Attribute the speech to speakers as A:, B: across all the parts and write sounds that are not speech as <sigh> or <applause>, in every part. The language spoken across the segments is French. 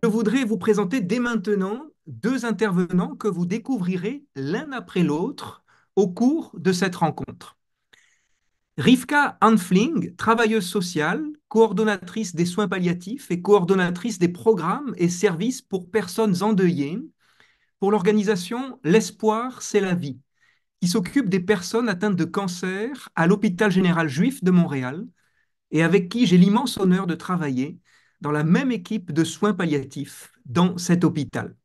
A: Je voudrais vous présenter dès maintenant deux intervenants que vous découvrirez l'un après l'autre au cours de cette rencontre. Rivka Hanfling, travailleuse sociale, coordonnatrice des soins palliatifs et coordonnatrice des programmes et services pour personnes endeuillées pour l'organisation L'Espoir, c'est la vie, qui s'occupe des personnes atteintes de cancer à l'hôpital général juif de Montréal et avec qui j'ai l'immense honneur de travailler dans la même équipe de soins palliatifs dans cet hôpital.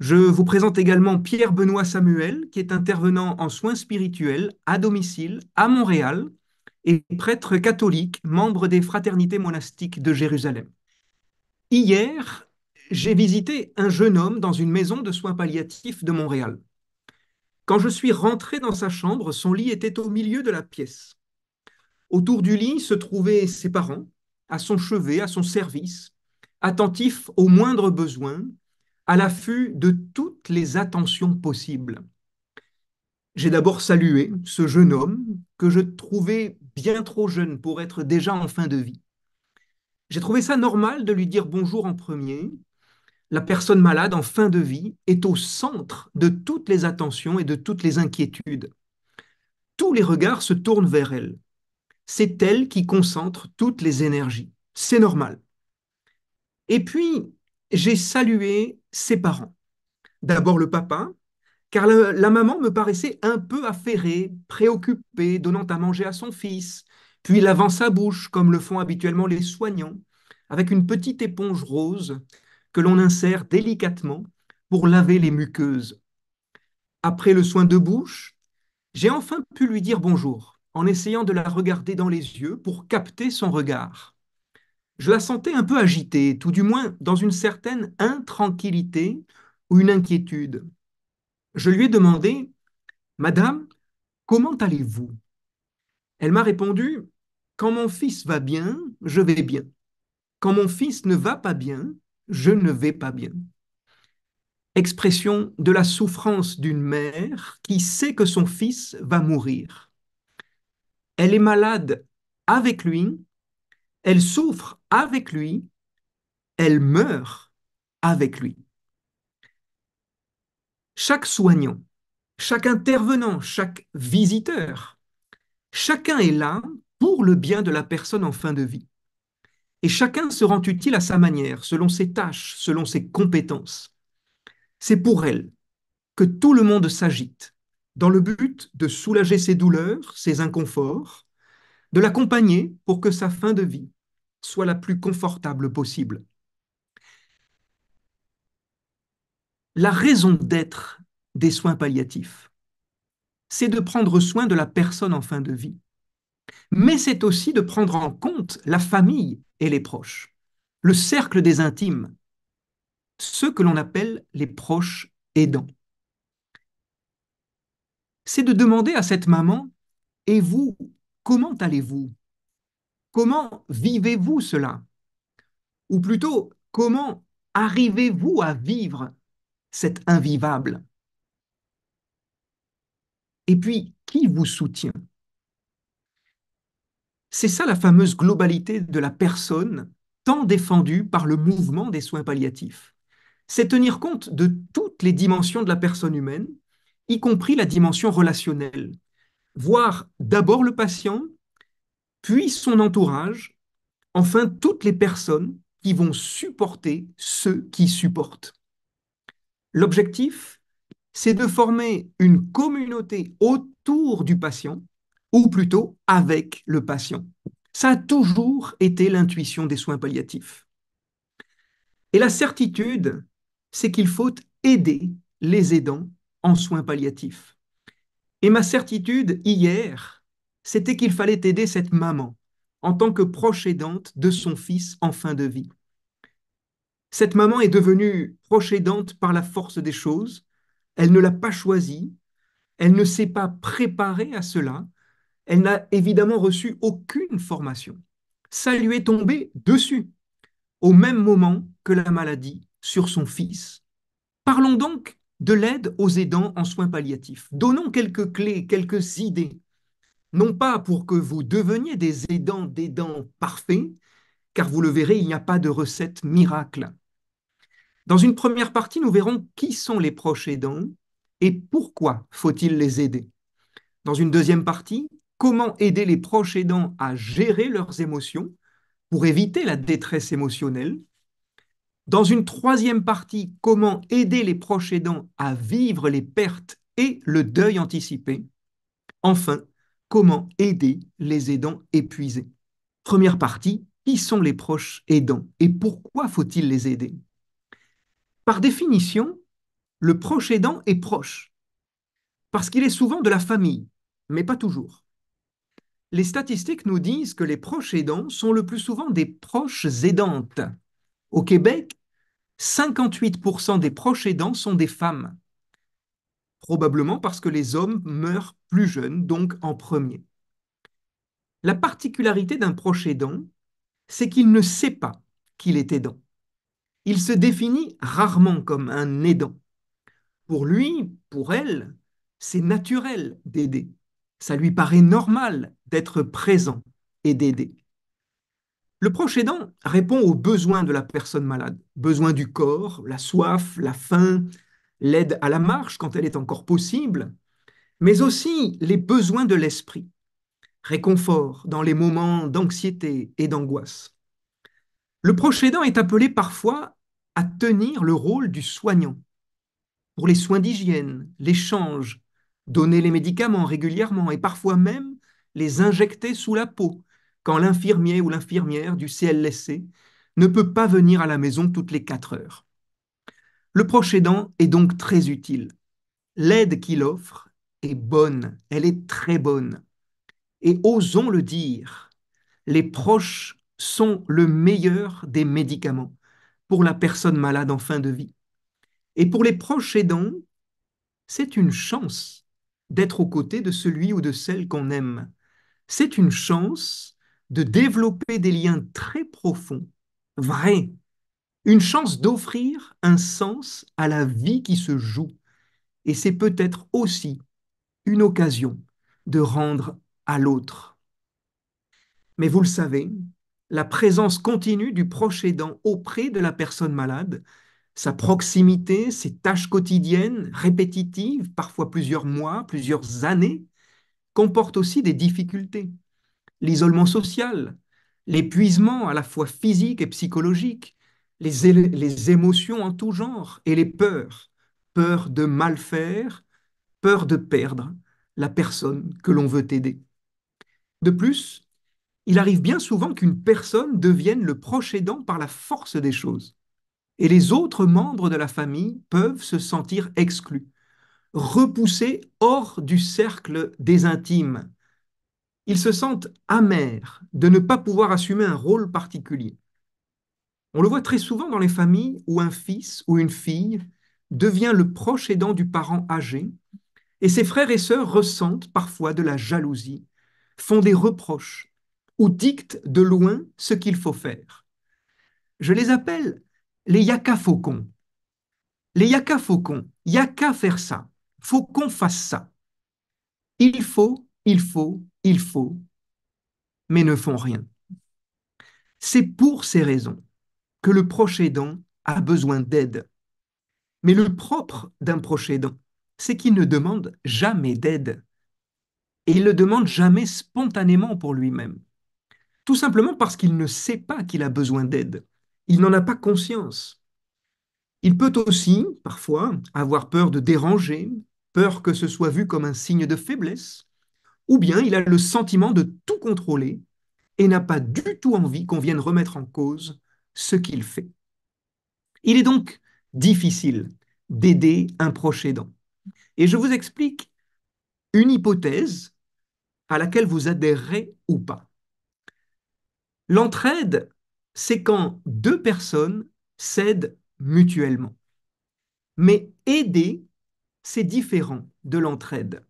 A: Je vous présente également Pierre-Benoît Samuel, qui est intervenant en soins spirituels à domicile à Montréal et prêtre catholique, membre des fraternités monastiques de Jérusalem. Hier, j'ai visité un jeune homme dans une maison de soins palliatifs de Montréal. Quand je suis rentré dans sa chambre, son lit était au milieu de la pièce. Autour du lit se trouvaient ses parents, à son chevet, à son service, attentifs aux moindres besoins, à l'affût de toutes les attentions possibles. J'ai d'abord salué ce jeune homme que je trouvais bien trop jeune pour être déjà en fin de vie. J'ai trouvé ça normal de lui dire bonjour en premier. La personne malade en fin de vie est au centre de toutes les attentions et de toutes les inquiétudes. Tous les regards se tournent vers elle. C'est elle qui concentre toutes les énergies. C'est normal. Et puis, j'ai salué ses parents. D'abord le papa, car la, maman me paraissait un peu affairée, préoccupée, donnant à manger à son fils, puis lavant sa bouche, comme le font habituellement les soignants, avec une petite éponge rose que l'on insère délicatement pour laver les muqueuses. Après le soin de bouche, j'ai enfin pu lui dire bonjour, en essayant de la regarder dans les yeux pour capter son regard je la sentais un peu agitée, tout du moins dans une certaine intranquillité ou une inquiétude. Je lui ai demandé, Madame, comment allez-vous Elle m'a répondu, Quand mon fils va bien, je vais bien. Quand mon fils ne va pas bien, je ne vais pas bien. Expression de la souffrance d'une mère qui sait que son fils va mourir. Elle est malade avec lui elle souffre avec lui, elle meurt avec lui. Chaque soignant, chaque intervenant, chaque visiteur, chacun est là pour le bien de la personne en fin de vie. Et chacun se rend utile à sa manière, selon ses tâches, selon ses compétences. C'est pour elle que tout le monde s'agite, dans le but de soulager ses douleurs, ses inconforts, de l'accompagner pour que sa fin de vie soit la plus confortable possible. La raison d'être des soins palliatifs, c'est de prendre soin de la personne en fin de vie, mais c'est aussi de prendre en compte la famille et les proches, le cercle des intimes, ceux que l'on appelle les proches aidants. C'est de demander à cette maman, et vous, comment allez-vous Comment vivez-vous cela Ou plutôt, comment arrivez-vous à vivre cet invivable Et puis, qui vous soutient C'est ça la fameuse globalité de la personne tant défendue par le mouvement des soins palliatifs. C'est tenir compte de toutes les dimensions de la personne humaine, y compris la dimension relationnelle. Voir d'abord le patient, puis son entourage, enfin toutes les personnes qui vont supporter ceux qui supportent. L'objectif, c'est de former une communauté autour du patient, ou plutôt avec le patient. Ça a toujours été l'intuition des soins palliatifs. Et la certitude, c'est qu'il faut aider les aidants en soins palliatifs. Et ma certitude hier, c'était qu'il fallait aider cette maman en tant que proche aidante de son fils en fin de vie. Cette maman est devenue proche aidante par la force des choses, elle ne l'a pas choisie, elle ne s'est pas préparée à cela, elle n'a évidemment reçu aucune formation. Ça lui est tombé dessus, au même moment que la maladie sur son fils. Parlons donc de l'aide aux aidants en soins palliatifs. Donnons quelques clés, quelques idées non pas pour que vous deveniez des aidants d'aidants parfaits, car vous le verrez, il n'y a pas de recette miracle. Dans une première partie, nous verrons qui sont les proches aidants et pourquoi faut-il les aider. Dans une deuxième partie, comment aider les proches aidants à gérer leurs émotions pour éviter la détresse émotionnelle. Dans une troisième partie, comment aider les proches aidants à vivre les pertes et le deuil anticipé. Enfin, comment aider les aidants épuisés. Première partie, qui sont les proches aidants et pourquoi faut-il les aider Par définition, le proche aidant est proche, parce qu'il est souvent de la famille, mais pas toujours. Les statistiques nous disent que les proches aidants sont le plus souvent des proches aidantes. Au Québec, 58% des proches aidants sont des femmes probablement parce que les hommes meurent plus jeunes, donc en premier. La particularité d'un proche aidant, c'est qu'il ne sait pas qu'il est aidant. Il se définit rarement comme un aidant. Pour lui, pour elle, c'est naturel d'aider. Ça lui paraît normal d'être présent et d'aider. Le proche aidant répond aux besoins de la personne malade, besoins du corps, la soif, la faim, l'aide à la marche quand elle est encore possible, mais aussi les besoins de l'esprit, réconfort dans les moments d'anxiété et d'angoisse. Le proche aidant est appelé parfois à tenir le rôle du soignant pour les soins d'hygiène, l'échange, donner les médicaments régulièrement et parfois même les injecter sous la peau quand l'infirmier ou l'infirmière du CLSC ne peut pas venir à la maison toutes les quatre heures. Le proche aidant est donc très utile. L'aide qu'il offre est bonne, elle est très bonne. Et osons le dire, les proches sont le meilleur des médicaments pour la personne malade en fin de vie. Et pour les proches aidants, c'est une chance d'être aux côtés de celui ou de celle qu'on aime. C'est une chance de développer des liens très profonds, vrais, une chance d'offrir un sens à la vie qui se joue. Et c'est peut-être aussi une occasion de rendre à l'autre. Mais vous le savez, la présence continue du proche aidant auprès de la personne malade, sa proximité, ses tâches quotidiennes, répétitives, parfois plusieurs mois, plusieurs années, comporte aussi des difficultés. L'isolement social, l'épuisement à la fois physique et psychologique, les, émotions en tout genre et les peurs. Peur de mal faire, peur de perdre la personne que l'on veut aider. De plus, il arrive bien souvent qu'une personne devienne le proche aidant par la force des choses, et les autres membres de la famille peuvent se sentir exclus, repoussés hors du cercle des intimes. Ils se sentent amers de ne pas pouvoir assumer un rôle particulier. On le voit très souvent dans les familles où un fils ou une fille devient le proche aidant du parent âgé, et ses frères et sœurs ressentent parfois de la jalousie, font des reproches ou dictent de loin ce qu'il faut faire. Je les appelle les yaka faucons. Les yaka faucons, yaka faire ça, faut qu'on fasse ça. Il faut, il faut, il faut, mais ne font rien. C'est pour ces raisons que le proche aidant a besoin d'aide. Mais le propre d'un proche aidant, c'est qu'il ne demande jamais d'aide. Et il ne demande jamais spontanément pour lui-même. Tout simplement parce qu'il ne sait pas qu'il a besoin d'aide. Il n'en a pas conscience. Il peut aussi, parfois, avoir peur de déranger, peur que ce soit vu comme un signe de faiblesse, ou bien il a le sentiment de tout contrôler et n'a pas du tout envie qu'on vienne remettre en cause ce qu'il fait. Il est donc difficile d'aider un proche aidant. Et je vous explique une hypothèse à laquelle vous adhérez ou pas. L'entraide, c'est quand deux personnes s'aident mutuellement. Mais aider, c'est différent de l'entraide.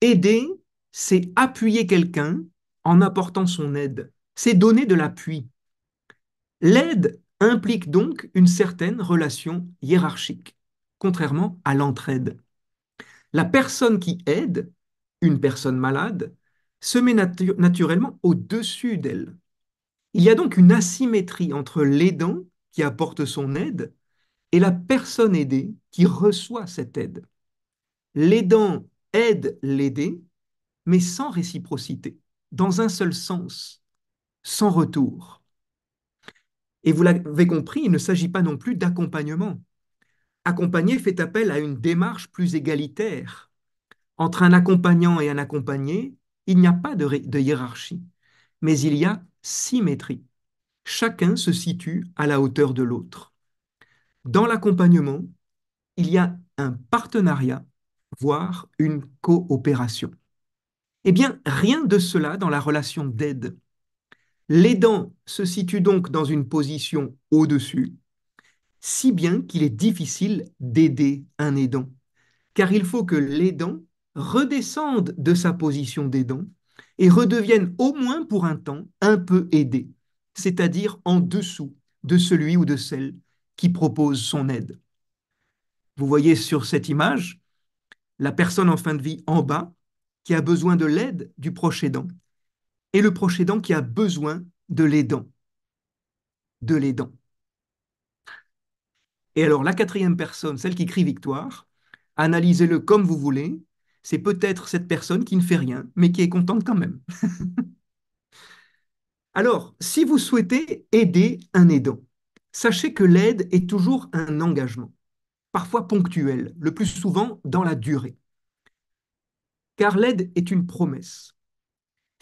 A: Aider, c'est appuyer quelqu'un en apportant son aide, c'est donner de l'appui. L'aide implique donc une certaine relation hiérarchique, contrairement à l'entraide. La personne qui aide une personne malade se met naturellement au-dessus d'elle. Il y a donc une asymétrie entre l'aidant qui apporte son aide et la personne aidée qui reçoit cette aide. L'aidant aide l'aider, mais sans réciprocité, dans un seul sens, sans retour. Et vous l'avez compris, il ne s'agit pas non plus d'accompagnement. Accompagner fait appel à une démarche plus égalitaire. Entre un accompagnant et un accompagné, il n'y a pas de, hiérarchie, mais il y a symétrie. Chacun se situe à la hauteur de l'autre. Dans l'accompagnement, il y a un partenariat, voire une coopération. Eh bien, rien de cela dans la relation d'aide. L'aidant se situe donc dans une position au-dessus, si bien qu'il est difficile d'aider un aidant, car il faut que l'aidant redescende de sa position d'aidant et redevienne au moins pour un temps un peu aidé, c'est-à-dire en dessous de celui ou de celle qui propose son aide. Vous voyez sur cette image la personne en fin de vie en bas qui a besoin de l'aide du proche aidant et le prochain aidant qui a besoin de l'aidant. De l'aidant. Et alors, la quatrième personne, celle qui crie victoire, analysez-le comme vous voulez, c'est peut-être cette personne qui ne fait rien, mais qui est contente quand même. <laughs> alors, si vous souhaitez aider un aidant, sachez que l'aide est toujours un engagement, parfois ponctuel, le plus souvent dans la durée. Car l'aide est une promesse.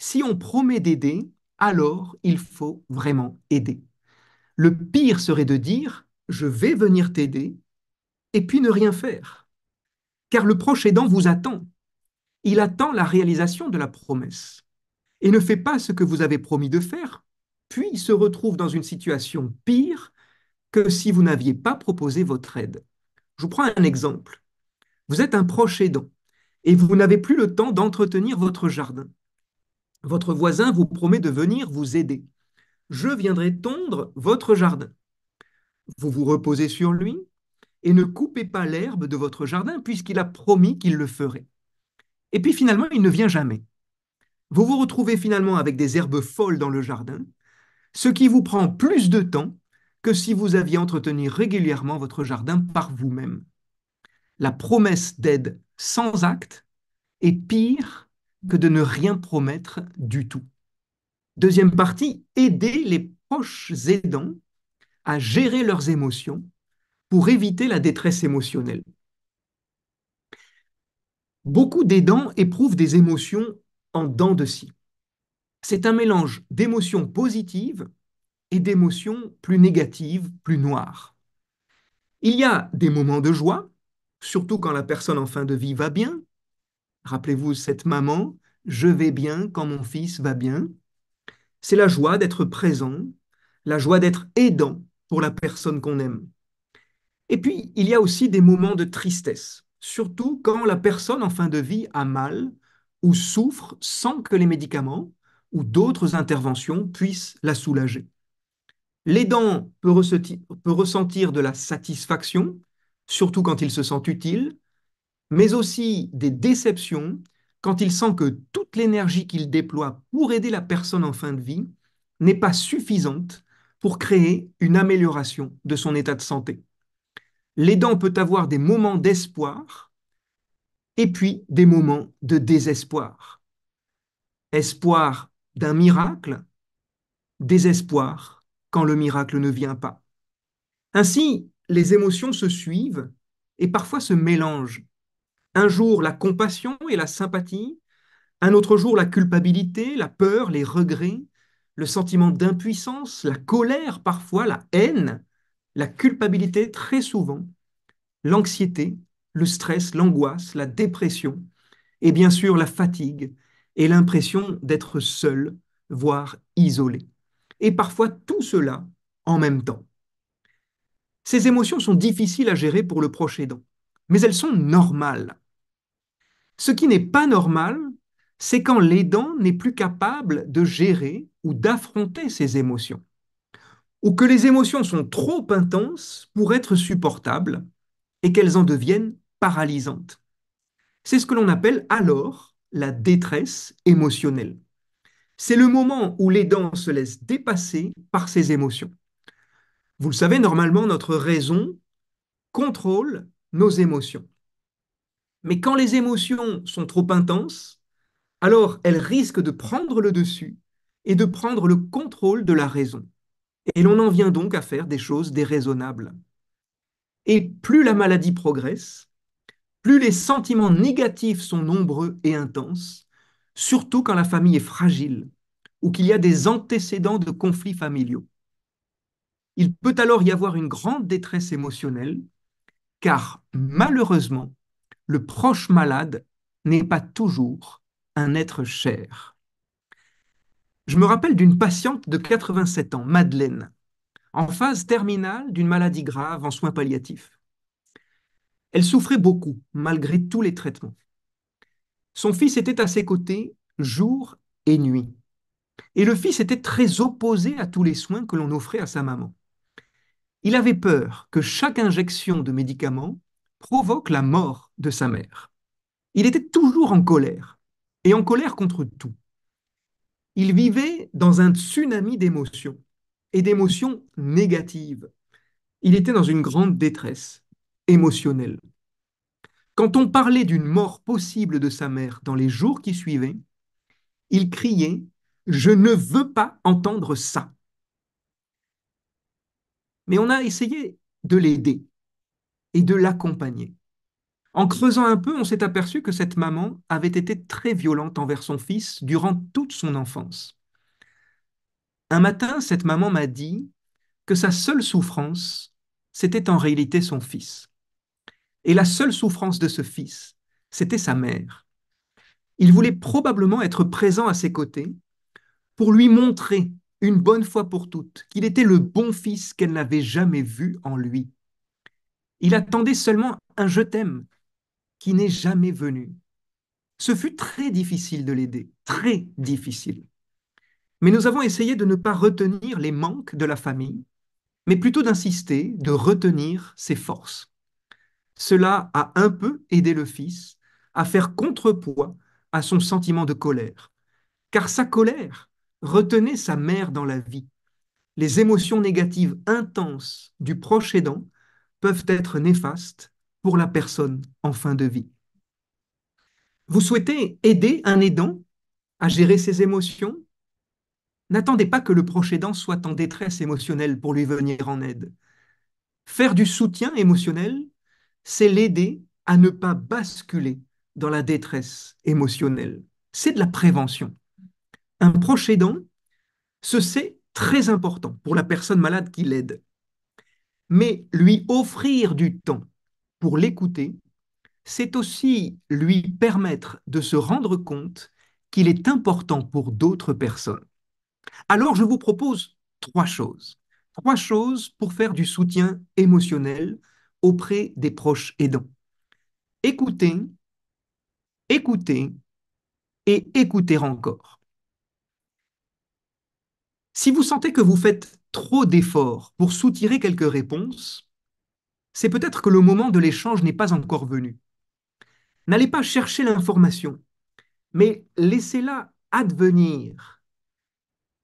A: Si on promet d'aider, alors il faut vraiment aider. Le pire serait de dire je vais venir t'aider et puis ne rien faire. Car le proche aidant vous attend. Il attend la réalisation de la promesse et ne fait pas ce que vous avez promis de faire, puis il se retrouve dans une situation pire que si vous n'aviez pas proposé votre aide. Je vous prends un exemple. Vous êtes un proche aidant et vous n'avez plus le temps d'entretenir votre jardin. Votre voisin vous promet de venir vous aider. Je viendrai tondre votre jardin. Vous vous reposez sur lui et ne coupez pas l'herbe de votre jardin puisqu'il a promis qu'il le ferait. Et puis finalement, il ne vient jamais. Vous vous retrouvez finalement avec des herbes folles dans le jardin, ce qui vous prend plus de temps que si vous aviez entretenu régulièrement votre jardin par vous-même. La promesse d'aide sans acte est pire que de ne rien promettre du tout. Deuxième partie, aider les proches aidants à gérer leurs émotions pour éviter la détresse émotionnelle. Beaucoup d'aidants éprouvent des émotions en dents de scie. C'est un mélange d'émotions positives et d'émotions plus négatives, plus noires. Il y a des moments de joie, surtout quand la personne en fin de vie va bien, Rappelez-vous cette maman, je vais bien quand mon fils va bien. C'est la joie d'être présent, la joie d'être aidant pour la personne qu'on aime. Et puis, il y a aussi des moments de tristesse, surtout quand la personne en fin de vie a mal ou souffre sans que les médicaments ou d'autres interventions puissent la soulager. L'aidant peut, peut ressentir de la satisfaction, surtout quand il se sent utile, mais aussi des déceptions quand il sent que toute l'énergie qu'il déploie pour aider la personne en fin de vie n'est pas suffisante pour créer une amélioration de son état de santé. L'aidant peut avoir des moments d'espoir et puis des moments de désespoir. Espoir d'un miracle, désespoir quand le miracle ne vient pas. Ainsi, les émotions se suivent et parfois se mélangent un jour, la compassion et la sympathie. Un autre jour, la culpabilité, la peur, les regrets, le sentiment d'impuissance, la colère parfois, la haine, la culpabilité très souvent, l'anxiété, le stress, l'angoisse, la dépression, et bien sûr la fatigue et l'impression d'être seul, voire isolé. Et parfois tout cela en même temps. Ces émotions sont difficiles à gérer pour le proche aidant, mais elles sont normales. Ce qui n'est pas normal, c'est quand l'aidant n'est plus capable de gérer ou d'affronter ses émotions, ou que les émotions sont trop intenses pour être supportables et qu'elles en deviennent paralysantes. C'est ce que l'on appelle alors la détresse émotionnelle. C'est le moment où l'aidant se laisse dépasser par ses émotions. Vous le savez, normalement, notre raison contrôle nos émotions. Mais quand les émotions sont trop intenses, alors elles risquent de prendre le dessus et de prendre le contrôle de la raison. Et l'on en vient donc à faire des choses déraisonnables. Et plus la maladie progresse, plus les sentiments négatifs sont nombreux et intenses, surtout quand la famille est fragile ou qu'il y a des antécédents de conflits familiaux. Il peut alors y avoir une grande détresse émotionnelle, car malheureusement, le proche malade n'est pas toujours un être cher. Je me rappelle d'une patiente de 87 ans, Madeleine, en phase terminale d'une maladie grave en soins palliatifs. Elle souffrait beaucoup, malgré tous les traitements. Son fils était à ses côtés jour et nuit. Et le fils était très opposé à tous les soins que l'on offrait à sa maman. Il avait peur que chaque injection de médicaments provoque la mort de sa mère. Il était toujours en colère, et en colère contre tout. Il vivait dans un tsunami d'émotions, et d'émotions négatives. Il était dans une grande détresse émotionnelle. Quand on parlait d'une mort possible de sa mère dans les jours qui suivaient, il criait ⁇ Je ne veux pas entendre ça !⁇ Mais on a essayé de l'aider, et de l'accompagner. En creusant un peu, on s'est aperçu que cette maman avait été très violente envers son fils durant toute son enfance. Un matin, cette maman m'a dit que sa seule souffrance, c'était en réalité son fils. Et la seule souffrance de ce fils, c'était sa mère. Il voulait probablement être présent à ses côtés pour lui montrer, une bonne fois pour toutes, qu'il était le bon fils qu'elle n'avait jamais vu en lui il attendait seulement un je t'aime qui n'est jamais venu. Ce fut très difficile de l'aider, très difficile. Mais nous avons essayé de ne pas retenir les manques de la famille, mais plutôt d'insister, de retenir ses forces. Cela a un peu aidé le fils à faire contrepoids à son sentiment de colère, car sa colère retenait sa mère dans la vie. Les émotions négatives intenses du proche aidant peuvent être néfastes pour la personne en fin de vie. Vous souhaitez aider un aidant à gérer ses émotions N'attendez pas que le proche aidant soit en détresse émotionnelle pour lui venir en aide. Faire du soutien émotionnel, c'est l'aider à ne pas basculer dans la détresse émotionnelle. C'est de la prévention. Un proche aidant ce sait très important pour la personne malade qui l'aide. Mais lui offrir du temps pour l'écouter, c'est aussi lui permettre de se rendre compte qu'il est important pour d'autres personnes. Alors je vous propose trois choses. Trois choses pour faire du soutien émotionnel auprès des proches aidants. Écouter, écouter et écouter encore. Si vous sentez que vous faites trop d'efforts pour soutirer quelques réponses, c'est peut-être que le moment de l'échange n'est pas encore venu. N'allez pas chercher l'information, mais laissez-la advenir.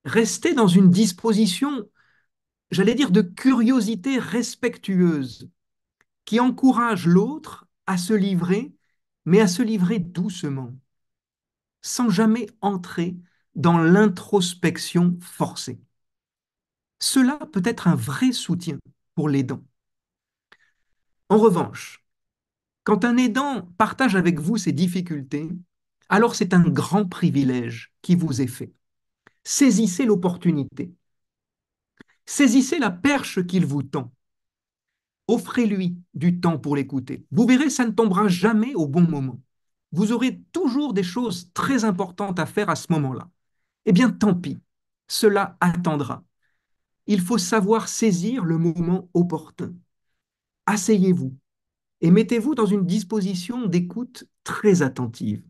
A: Restez dans une disposition, j'allais dire, de curiosité respectueuse, qui encourage l'autre à se livrer, mais à se livrer doucement, sans jamais entrer dans l'introspection forcée. Cela peut être un vrai soutien pour l'aidant. En revanche, quand un aidant partage avec vous ses difficultés, alors c'est un grand privilège qui vous est fait. Saisissez l'opportunité. Saisissez la perche qu'il vous tend. Offrez-lui du temps pour l'écouter. Vous verrez, ça ne tombera jamais au bon moment. Vous aurez toujours des choses très importantes à faire à ce moment-là. Eh bien, tant pis, cela attendra. Il faut savoir saisir le moment opportun. Asseyez-vous et mettez-vous dans une disposition d'écoute très attentive.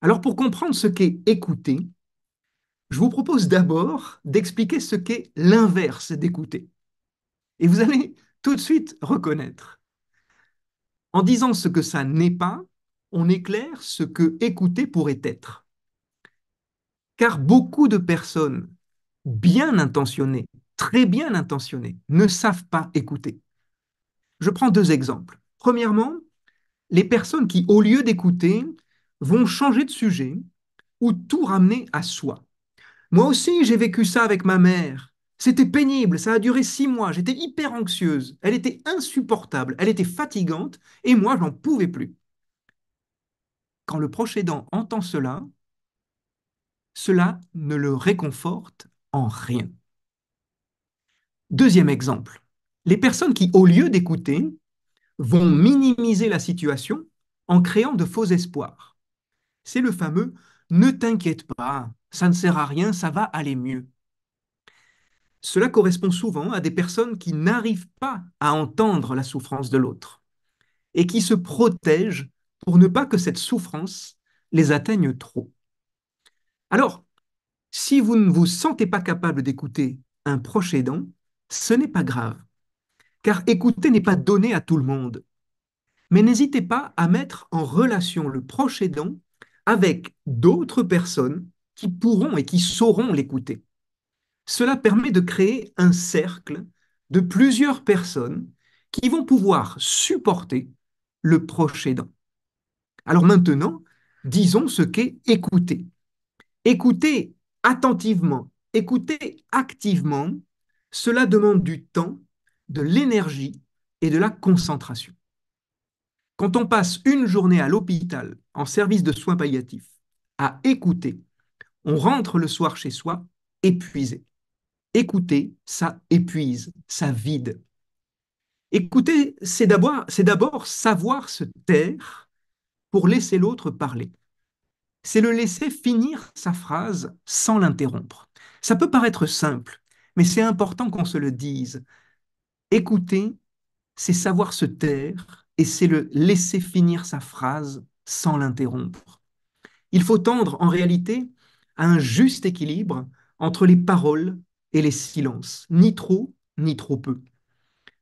A: Alors pour comprendre ce qu'est écouter, je vous propose d'abord d'expliquer ce qu'est l'inverse d'écouter. Et vous allez tout de suite reconnaître. En disant ce que ça n'est pas, on éclaire ce que écouter pourrait être. Car beaucoup de personnes bien intentionnées, très bien intentionnées, ne savent pas écouter. Je prends deux exemples. Premièrement, les personnes qui, au lieu d'écouter, vont changer de sujet ou tout ramener à soi. Moi aussi, j'ai vécu ça avec ma mère. C'était pénible, ça a duré six mois, j'étais hyper anxieuse, elle était insupportable, elle était fatigante, et moi, je n'en pouvais plus. Quand le proche entend cela, cela ne le réconforte en rien. Deuxième exemple, les personnes qui, au lieu d'écouter, vont minimiser la situation en créant de faux espoirs. C'est le fameux ⁇ ne t'inquiète pas, ça ne sert à rien, ça va aller mieux ⁇ Cela correspond souvent à des personnes qui n'arrivent pas à entendre la souffrance de l'autre et qui se protègent pour ne pas que cette souffrance les atteigne trop. Alors, si vous ne vous sentez pas capable d'écouter un proche aidant, ce n'est pas grave, car écouter n'est pas donné à tout le monde. Mais n'hésitez pas à mettre en relation le proche aidant avec d'autres personnes qui pourront et qui sauront l'écouter. Cela permet de créer un cercle de plusieurs personnes qui vont pouvoir supporter le proche aidant. Alors maintenant, disons ce qu'est écouter. Écouter attentivement, écouter activement, cela demande du temps, de l'énergie et de la concentration. Quand on passe une journée à l'hôpital en service de soins palliatifs à écouter, on rentre le soir chez soi épuisé. Écouter, ça épuise, ça vide. Écouter, c'est d'abord savoir se taire pour laisser l'autre parler c'est le laisser finir sa phrase sans l'interrompre. Ça peut paraître simple, mais c'est important qu'on se le dise. Écouter, c'est savoir se taire et c'est le laisser finir sa phrase sans l'interrompre. Il faut tendre en réalité à un juste équilibre entre les paroles et les silences, ni trop ni trop peu.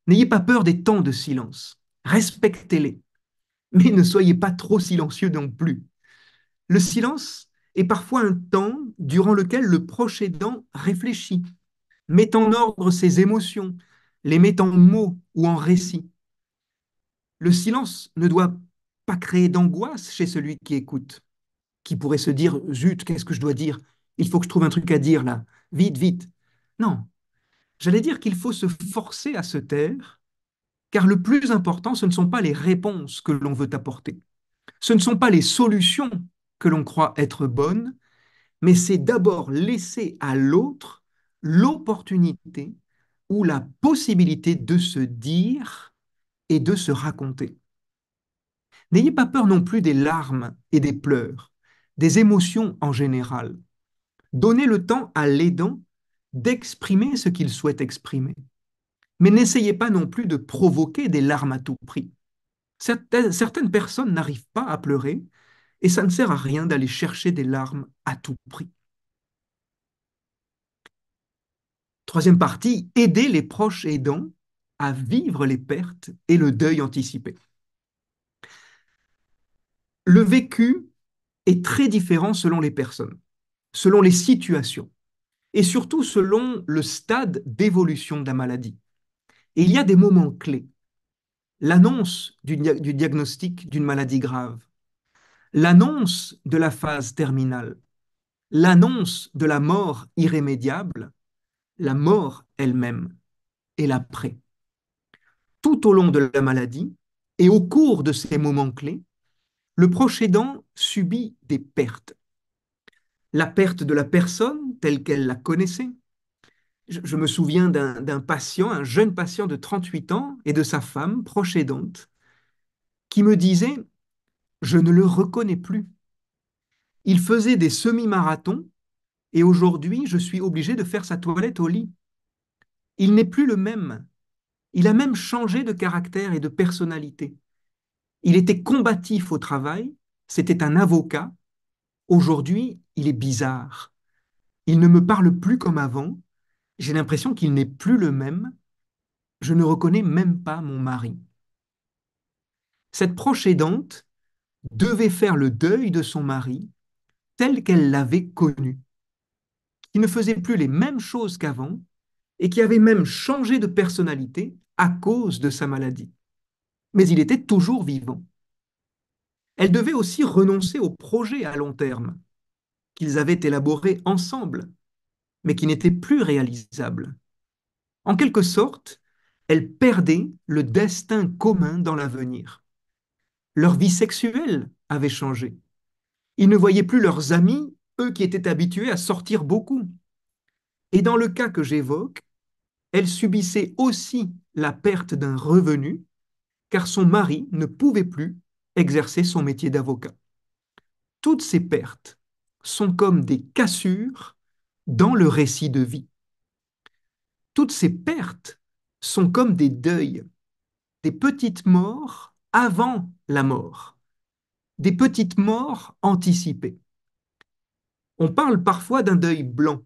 A: N'ayez pas peur des temps de silence, respectez-les, mais ne soyez pas trop silencieux non plus. Le silence est parfois un temps durant lequel le proche aidant réfléchit, met en ordre ses émotions, les met en mots ou en récits. Le silence ne doit pas créer d'angoisse chez celui qui écoute, qui pourrait se dire Zut, qu'est-ce que je dois dire Il faut que je trouve un truc à dire là, vite, vite. Non, j'allais dire qu'il faut se forcer à se taire, car le plus important, ce ne sont pas les réponses que l'on veut apporter, ce ne sont pas les solutions que l'on croit être bonne, mais c'est d'abord laisser à l'autre l'opportunité ou la possibilité de se dire et de se raconter. N'ayez pas peur non plus des larmes et des pleurs, des émotions en général. Donnez le temps à l'aidant d'exprimer ce qu'il souhaite exprimer. Mais n'essayez pas non plus de provoquer des larmes à tout prix. Certaines, personnes n'arrivent pas à pleurer et ça ne sert à rien d'aller chercher des larmes à tout prix. Troisième partie, aider les proches aidants à vivre les pertes et le deuil anticipé. Le vécu est très différent selon les personnes, selon les situations et surtout selon le stade d'évolution de la maladie. Et il y a des moments clés. L'annonce du diagnostic d'une maladie grave, l'annonce de la phase terminale, l'annonce de la mort irrémédiable, la mort elle-même et l'après. Tout au long de la maladie et au cours de ces moments clés, le proche aidant subit des pertes. La perte de la personne telle qu'elle la connaissait. Je, me souviens d'un patient, un jeune patient de 38 ans et de sa femme, proche aidante, qui me disait je ne le reconnais plus. Il faisait des semi-marathons et aujourd'hui, je suis obligé de faire sa toilette au lit. Il n'est plus le même. Il a même changé de caractère et de personnalité. Il était combatif au travail, c'était un avocat. Aujourd'hui, il est bizarre. Il ne me parle plus comme avant. J'ai l'impression qu'il n'est plus le même. Je ne reconnais même pas mon mari. Cette proche aidante, devait faire le deuil de son mari tel qu'elle l'avait connu, qui ne faisait plus les mêmes choses qu'avant et qui avait même changé de personnalité à cause de sa maladie. Mais il était toujours vivant. Elle devait aussi renoncer aux projets à long terme qu'ils avaient élaboré ensemble, mais qui n'étaient plus réalisables. En quelque sorte, elle perdait le destin commun dans l'avenir. Leur vie sexuelle avait changé. Ils ne voyaient plus leurs amis, eux qui étaient habitués à sortir beaucoup. Et dans le cas que j'évoque, elle subissait aussi la perte d'un revenu, car son mari ne pouvait plus exercer son métier d'avocat. Toutes ces pertes sont comme des cassures dans le récit de vie. Toutes ces pertes sont comme des deuils, des petites morts avant la mort, des petites morts anticipées. On parle parfois d'un deuil blanc,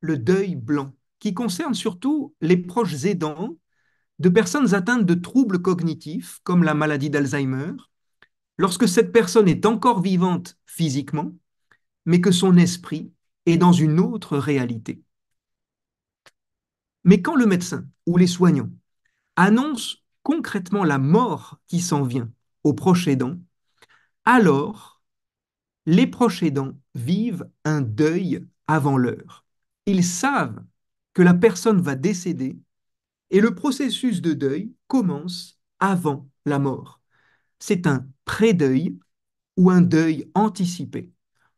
A: le deuil blanc, qui concerne surtout les proches aidants de personnes atteintes de troubles cognitifs, comme la maladie d'Alzheimer, lorsque cette personne est encore vivante physiquement, mais que son esprit est dans une autre réalité. Mais quand le médecin ou les soignants annoncent concrètement la mort qui s'en vient aux proches aidants, alors les proches aidants vivent un deuil avant l'heure. Ils savent que la personne va décéder et le processus de deuil commence avant la mort. C'est un pré-deuil ou un deuil anticipé.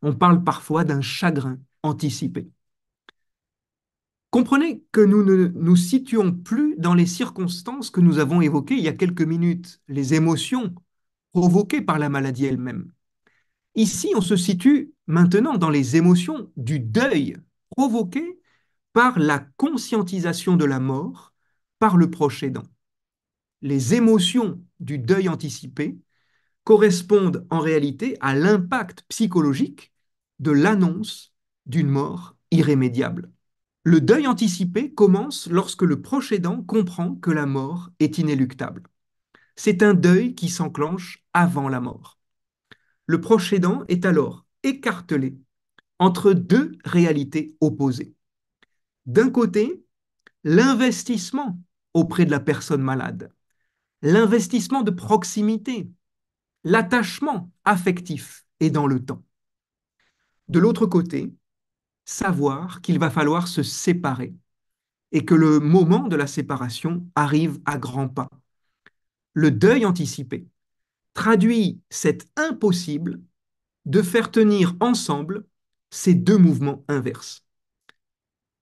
A: On parle parfois d'un chagrin anticipé. Comprenez que nous ne nous situons plus dans les circonstances que nous avons évoquées il y a quelques minutes, les émotions provoquées par la maladie elle-même. Ici, on se situe maintenant dans les émotions du deuil provoquées par la conscientisation de la mort par le proche Les émotions du deuil anticipé correspondent en réalité à l'impact psychologique de l'annonce d'une mort irrémédiable. Le deuil anticipé commence lorsque le proche aidant comprend que la mort est inéluctable. C'est un deuil qui s'enclenche avant la mort. Le proche aidant est alors écartelé entre deux réalités opposées. D'un côté, l'investissement auprès de la personne malade, l'investissement de proximité, l'attachement affectif et dans le temps. De l'autre côté, savoir qu'il va falloir se séparer et que le moment de la séparation arrive à grands pas. Le deuil anticipé traduit cet impossible de faire tenir ensemble ces deux mouvements inverses.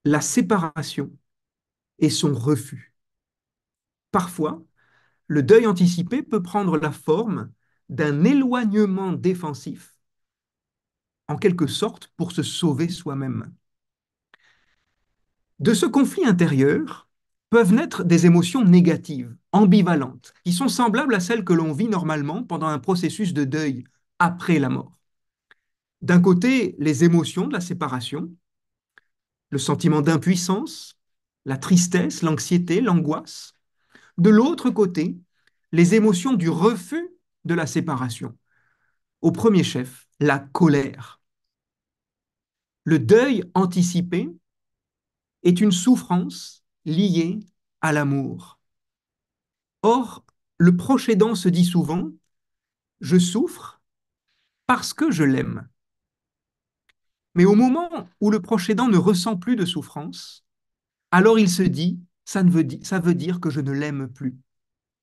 A: La séparation et son refus. Parfois, le deuil anticipé peut prendre la forme d'un éloignement défensif en quelque sorte pour se sauver soi-même. De ce conflit intérieur peuvent naître des émotions négatives, ambivalentes, qui sont semblables à celles que l'on vit normalement pendant un processus de deuil après la mort. D'un côté, les émotions de la séparation, le sentiment d'impuissance, la tristesse, l'anxiété, l'angoisse. De l'autre côté, les émotions du refus de la séparation, au premier chef la colère. Le deuil anticipé est une souffrance liée à l'amour. Or, le proche aidant se dit souvent ⁇ Je souffre parce que je l'aime ⁇ Mais au moment où le proche ne ressent plus de souffrance, alors il se dit ⁇ ça, ne veut, veut dire que je ne l'aime plus ⁇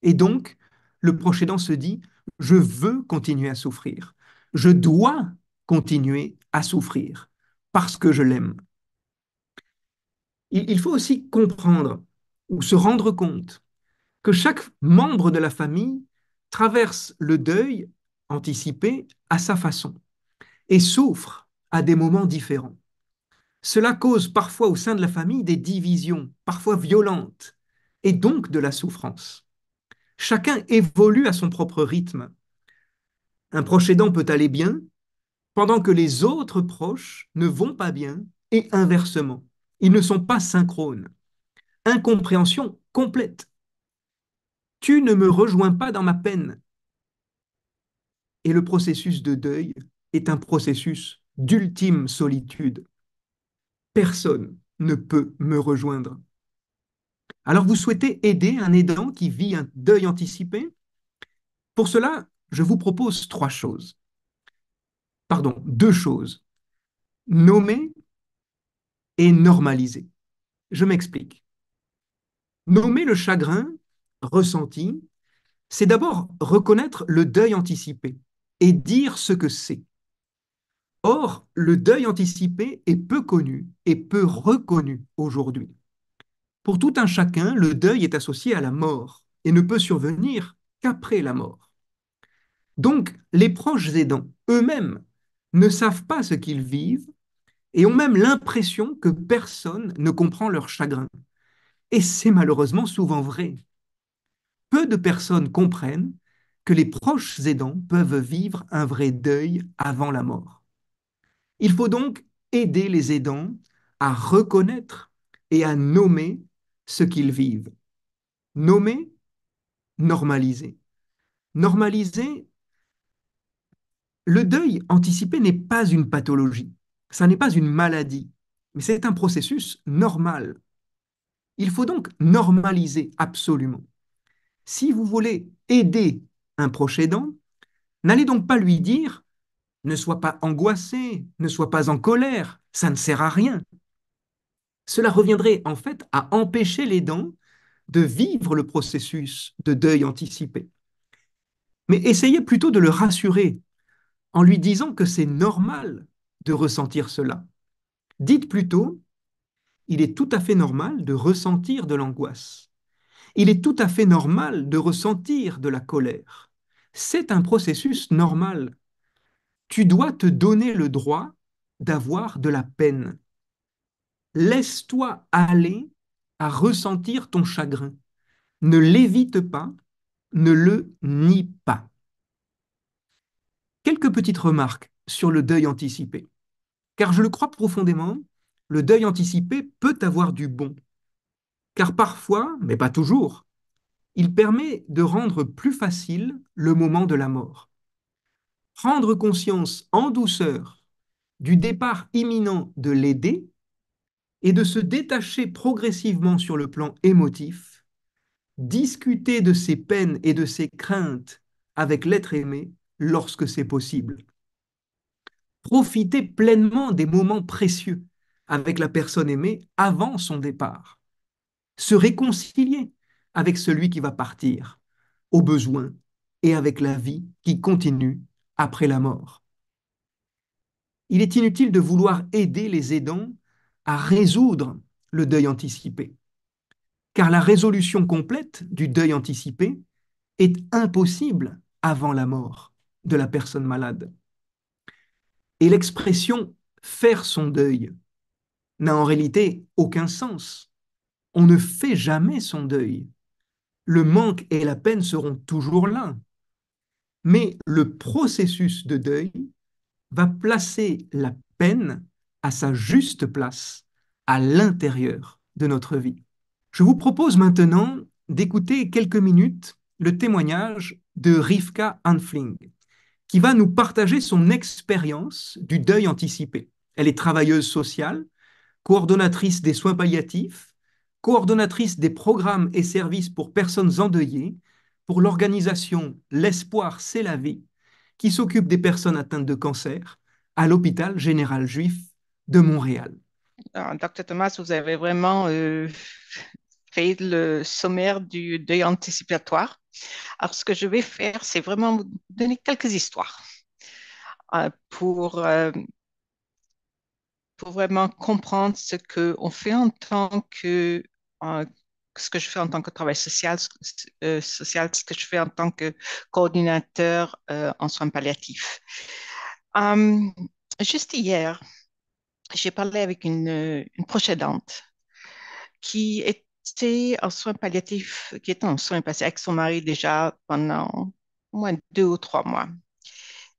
A: Et donc, le proche se dit ⁇ Je veux continuer à souffrir, je dois continuer à souffrir parce que je l'aime. Il faut aussi comprendre ou se rendre compte que chaque membre de la famille traverse le deuil anticipé à sa façon et souffre à des moments différents. Cela cause parfois au sein de la famille des divisions, parfois violentes, et donc de la souffrance. Chacun évolue à son propre rythme un proche aidant peut aller bien pendant que les autres proches ne vont pas bien et inversement. Ils ne sont pas synchrones. Incompréhension complète. Tu ne me rejoins pas dans ma peine. Et le processus de deuil est un processus d'ultime solitude. Personne ne peut me rejoindre. Alors vous souhaitez aider un aidant qui vit un deuil anticipé Pour cela, je vous propose trois choses. Pardon, deux choses. Nommer et normaliser. Je m'explique. Nommer le chagrin ressenti, c'est d'abord reconnaître le deuil anticipé et dire ce que c'est. Or, le deuil anticipé est peu connu et peu reconnu aujourd'hui. Pour tout un chacun, le deuil est associé à la mort et ne peut survenir qu'après la mort. Donc, les proches aidants eux-mêmes ne savent pas ce qu'ils vivent et ont même l'impression que personne ne comprend leur chagrin. Et c'est malheureusement souvent vrai. Peu de personnes comprennent que les proches aidants peuvent vivre un vrai deuil avant la mort. Il faut donc aider les aidants à reconnaître et à nommer ce qu'ils vivent. Nommer, normaliser. Normaliser, le deuil anticipé n'est pas une pathologie, ça n'est pas une maladie, mais c'est un processus normal. Il faut donc normaliser absolument. Si vous voulez aider un proche aidant, n'allez donc pas lui dire ne sois pas angoissé, ne sois pas en colère, ça ne sert à rien. Cela reviendrait en fait à empêcher les dents de vivre le processus de deuil anticipé. Mais essayez plutôt de le rassurer en lui disant que c'est normal de ressentir cela. Dites plutôt, il est tout à fait normal de ressentir de l'angoisse. Il est tout à fait normal de ressentir de la colère. C'est un processus normal. Tu dois te donner le droit d'avoir de la peine. Laisse-toi aller à ressentir ton chagrin. Ne l'évite pas, ne le nie pas. Quelques petites remarques sur le deuil anticipé. Car je le crois profondément, le deuil anticipé peut avoir du bon. Car parfois, mais pas toujours, il permet de rendre plus facile le moment de la mort. Rendre conscience en douceur du départ imminent de l'aider et de se détacher progressivement sur le plan émotif, discuter de ses peines et de ses craintes avec l'être aimé, lorsque c'est possible. Profitez pleinement des moments précieux avec la personne aimée avant son départ. Se réconcilier avec celui qui va partir, au besoin et avec la vie qui continue après la mort. Il est inutile de vouloir aider les aidants à résoudre le deuil anticipé, car la résolution complète du deuil anticipé est impossible avant la mort de la personne malade. Et l'expression faire son deuil n'a en réalité aucun sens. On ne fait jamais son deuil. Le manque et la peine seront toujours là. Mais le processus de deuil va placer la peine à sa juste place, à l'intérieur de notre vie. Je vous propose maintenant d'écouter quelques minutes le témoignage de Rivka Anfling qui va nous partager son expérience du deuil anticipé. Elle est travailleuse sociale, coordonnatrice des soins palliatifs, coordonnatrice des programmes et services pour personnes endeuillées, pour l'organisation L'Espoir, c'est la vie, qui s'occupe des personnes atteintes de cancer à l'hôpital général juif de Montréal.
B: Dr Thomas, vous avez vraiment euh, fait le sommaire du deuil anticipatoire. Alors, ce que je vais faire, c'est vraiment vous donner quelques histoires euh, pour, euh, pour vraiment comprendre ce on fait en tant que, euh, ce que je fais en tant que travail social, social ce que je fais en tant que coordinateur en soins palliatifs. Hum, juste hier, j'ai parlé avec une, une prochaine qui est c'est en soins palliatif qui était en soins passés avec son mari déjà pendant au moins deux ou trois mois.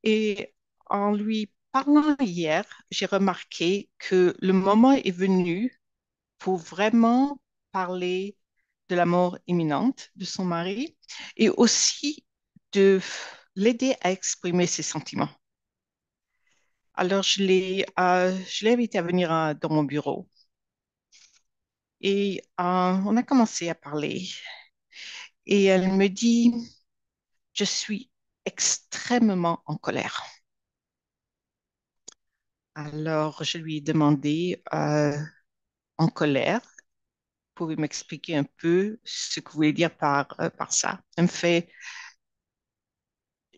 B: Et en lui parlant hier, j'ai remarqué que le moment est venu pour vraiment parler de la mort imminente de son mari et aussi de l'aider à exprimer ses sentiments. Alors, je l'ai euh, invité à venir euh, dans mon bureau et euh, on a commencé à parler. Et elle me dit, je suis extrêmement en colère. Alors, je lui ai demandé, euh, en colère, pouvez m'expliquer un peu ce que vous voulez dire par, euh, par ça Elle me fait,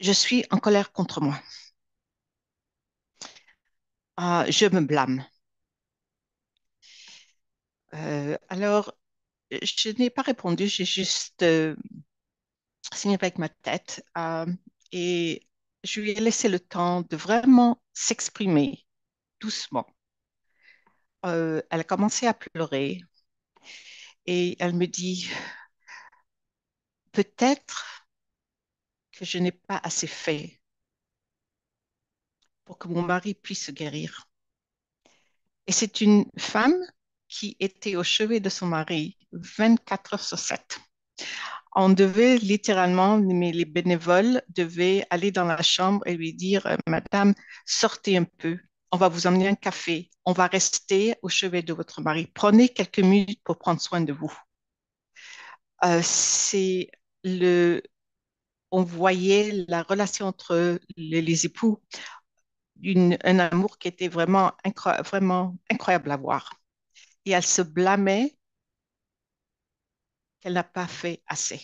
B: je suis en colère contre moi. je me blâme. Euh, alors, je n'ai pas répondu, j'ai juste euh, signé avec ma tête euh, et je lui ai laissé le temps de vraiment s'exprimer doucement. elle a commencé à pleurer et elle me dit, peut-être que je n'ai pas assez fait pour que mon mari puisse guérir. Et c'est une femme qui était au chevet de son mari 24 heures sur 7. On devait littéralement, mais les bénévoles devaient aller dans la chambre et lui dire, euh, Madame, sortez un peu, on va vous emmener un café, on va rester au chevet de votre mari, prenez quelques minutes pour prendre soin de vous. Euh, c'est le, on voyait la relation entre les, époux, un amour qui était vraiment incroyable à voir et elle se blâmait qu'elle n'a pas fait assez.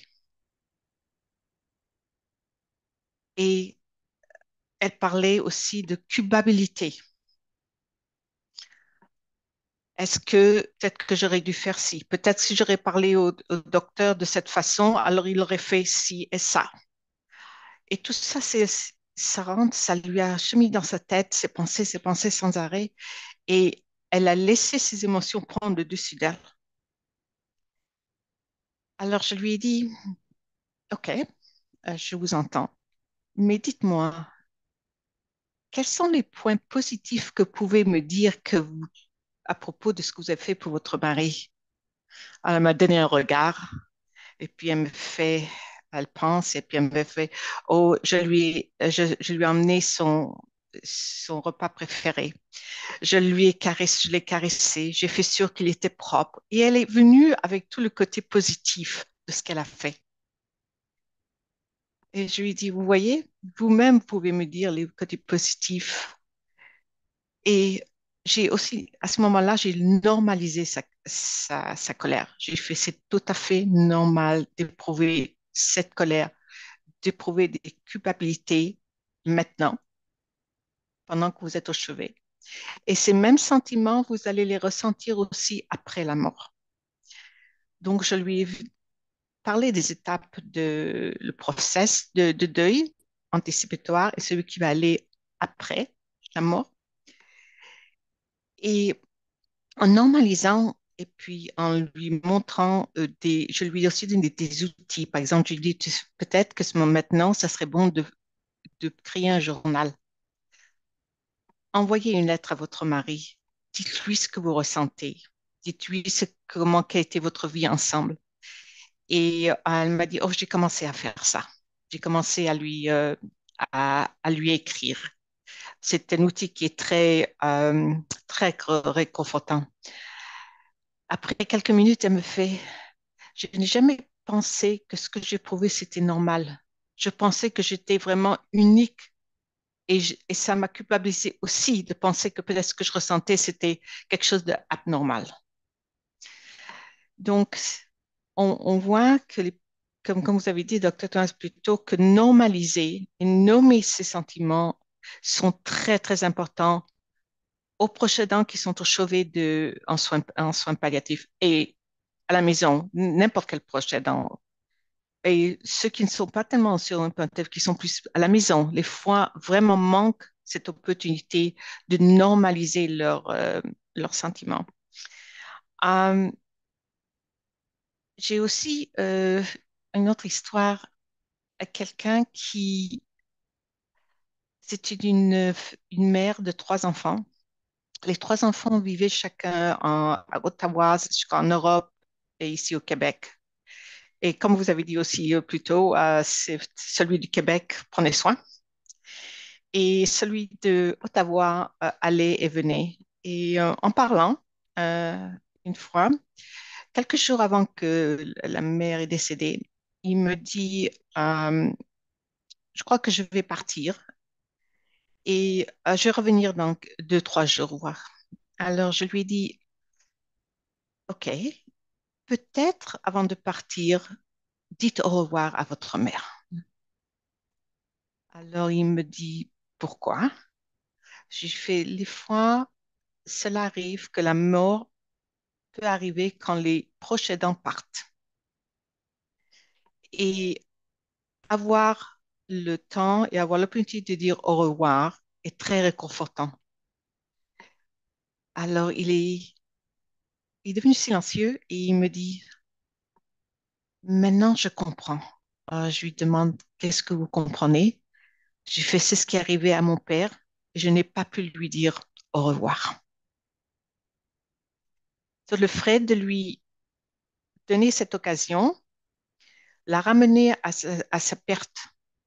B: Et elle parlait aussi de culpabilité. Est-ce que peut-être que j'aurais dû faire ci? Peut-être si j'aurais parlé au, docteur de cette façon, alors il aurait fait ci et ça. Et tout ça, ça rentre, ça lui a chemis dans sa tête, ses pensées, ses pensées sans arrêt. Et elle a laissé ses émotions prendre le dessus d'elle. Alors je lui ai dit, OK, euh, je vous entends, mais dites-moi, quels sont les points positifs que vous pouvez me dire que vous, à propos de ce que vous avez fait pour votre mari? elle m'a donné un regard et puis elle me fait, elle pense et puis elle me fait, oh, je lui, je, je lui ai emmené son, son repas préféré. Je lui ai caressé, je l'ai caressé, j'ai fait sûr qu'il était propre. Et elle est venue avec tout le côté positif de ce qu'elle a fait. Et je lui ai dit, vous voyez, vous-même pouvez me dire les côtés positifs. Et j'ai aussi, à ce moment-là, j'ai normalisé sa, sa colère. J'ai fait, c'est tout à fait normal d'éprouver cette colère, d'éprouver des culpabilités maintenant pendant que vous êtes au chevet. Et ces mêmes sentiments, vous allez les ressentir aussi après la mort. Donc, je lui ai parlé des étapes de le process de, deuil anticipatoire et celui qui va aller après la mort. Et en normalisant et puis en lui montrant euh, des, je lui ai aussi donné des, outils. Par exemple, je lui dis peut-être que maintenant, ça serait bon de, de créer un journal envoyez une lettre à votre mari. Dites-lui ce que vous ressentez. Dites-lui ce, comment a été votre vie ensemble. Et euh, elle m'a dit, oh, j'ai commencé à faire ça. J'ai commencé à lui, euh, à, lui écrire. C'est un outil qui est très, euh, très réconfortant. Après quelques minutes, elle me fait, je n'ai jamais pensé que ce que j'ai prouvé c'était normal. Je pensais que j'étais vraiment unique et, ça m'a culpabilisé aussi de penser que peut-être ce que je ressentais, c'était quelque chose d'abnormal. Donc, on, voit que, comme, comme, vous avez dit, docteur Thomas, plutôt que normaliser et nommer ces sentiments sont très, très importants aux proches aidants qui sont au chevet de, en, soins, en soins palliatifs et à la maison, n'importe quel proche aidant et ceux qui ne sont pas tellement sur un vue, qui sont plus à la maison, les fois vraiment manquent cette opportunité de normaliser leur, euh, leurs sentiments. Hum, j'ai aussi euh, une autre histoire à quelqu'un qui... C'était une, une mère de trois enfants. Les trois enfants vivaient chacun en, à Ottawa, en Europe et ici au Québec. Et comme vous avez dit aussi euh, plus tôt, euh, celui du Québec, prenez soin. Et celui de Ottawa, euh, allez et venez. Et en parlant, une fois, quelques jours avant que la mère est décédée, il me dit, je crois que je vais partir et je vais revenir dans deux, trois jours. Alors je lui ai dit, OK, peut-être avant de partir, dites au revoir à votre mère. Alors il me dit pourquoi. J'ai fait les fois, cela arrive que la mort peut arriver quand les proches aidants partent. Et avoir le temps et avoir l'opportunité de dire au revoir est très réconfortant. Alors il est il est devenu silencieux et il me dit Maintenant, je comprends. Euh, je lui demande Qu'est-ce que vous comprenez J'ai fait ce qui est arrivé à mon père. Et je n'ai pas pu lui dire au revoir. Sur le fait de lui donner cette occasion, la ramener à sa, perte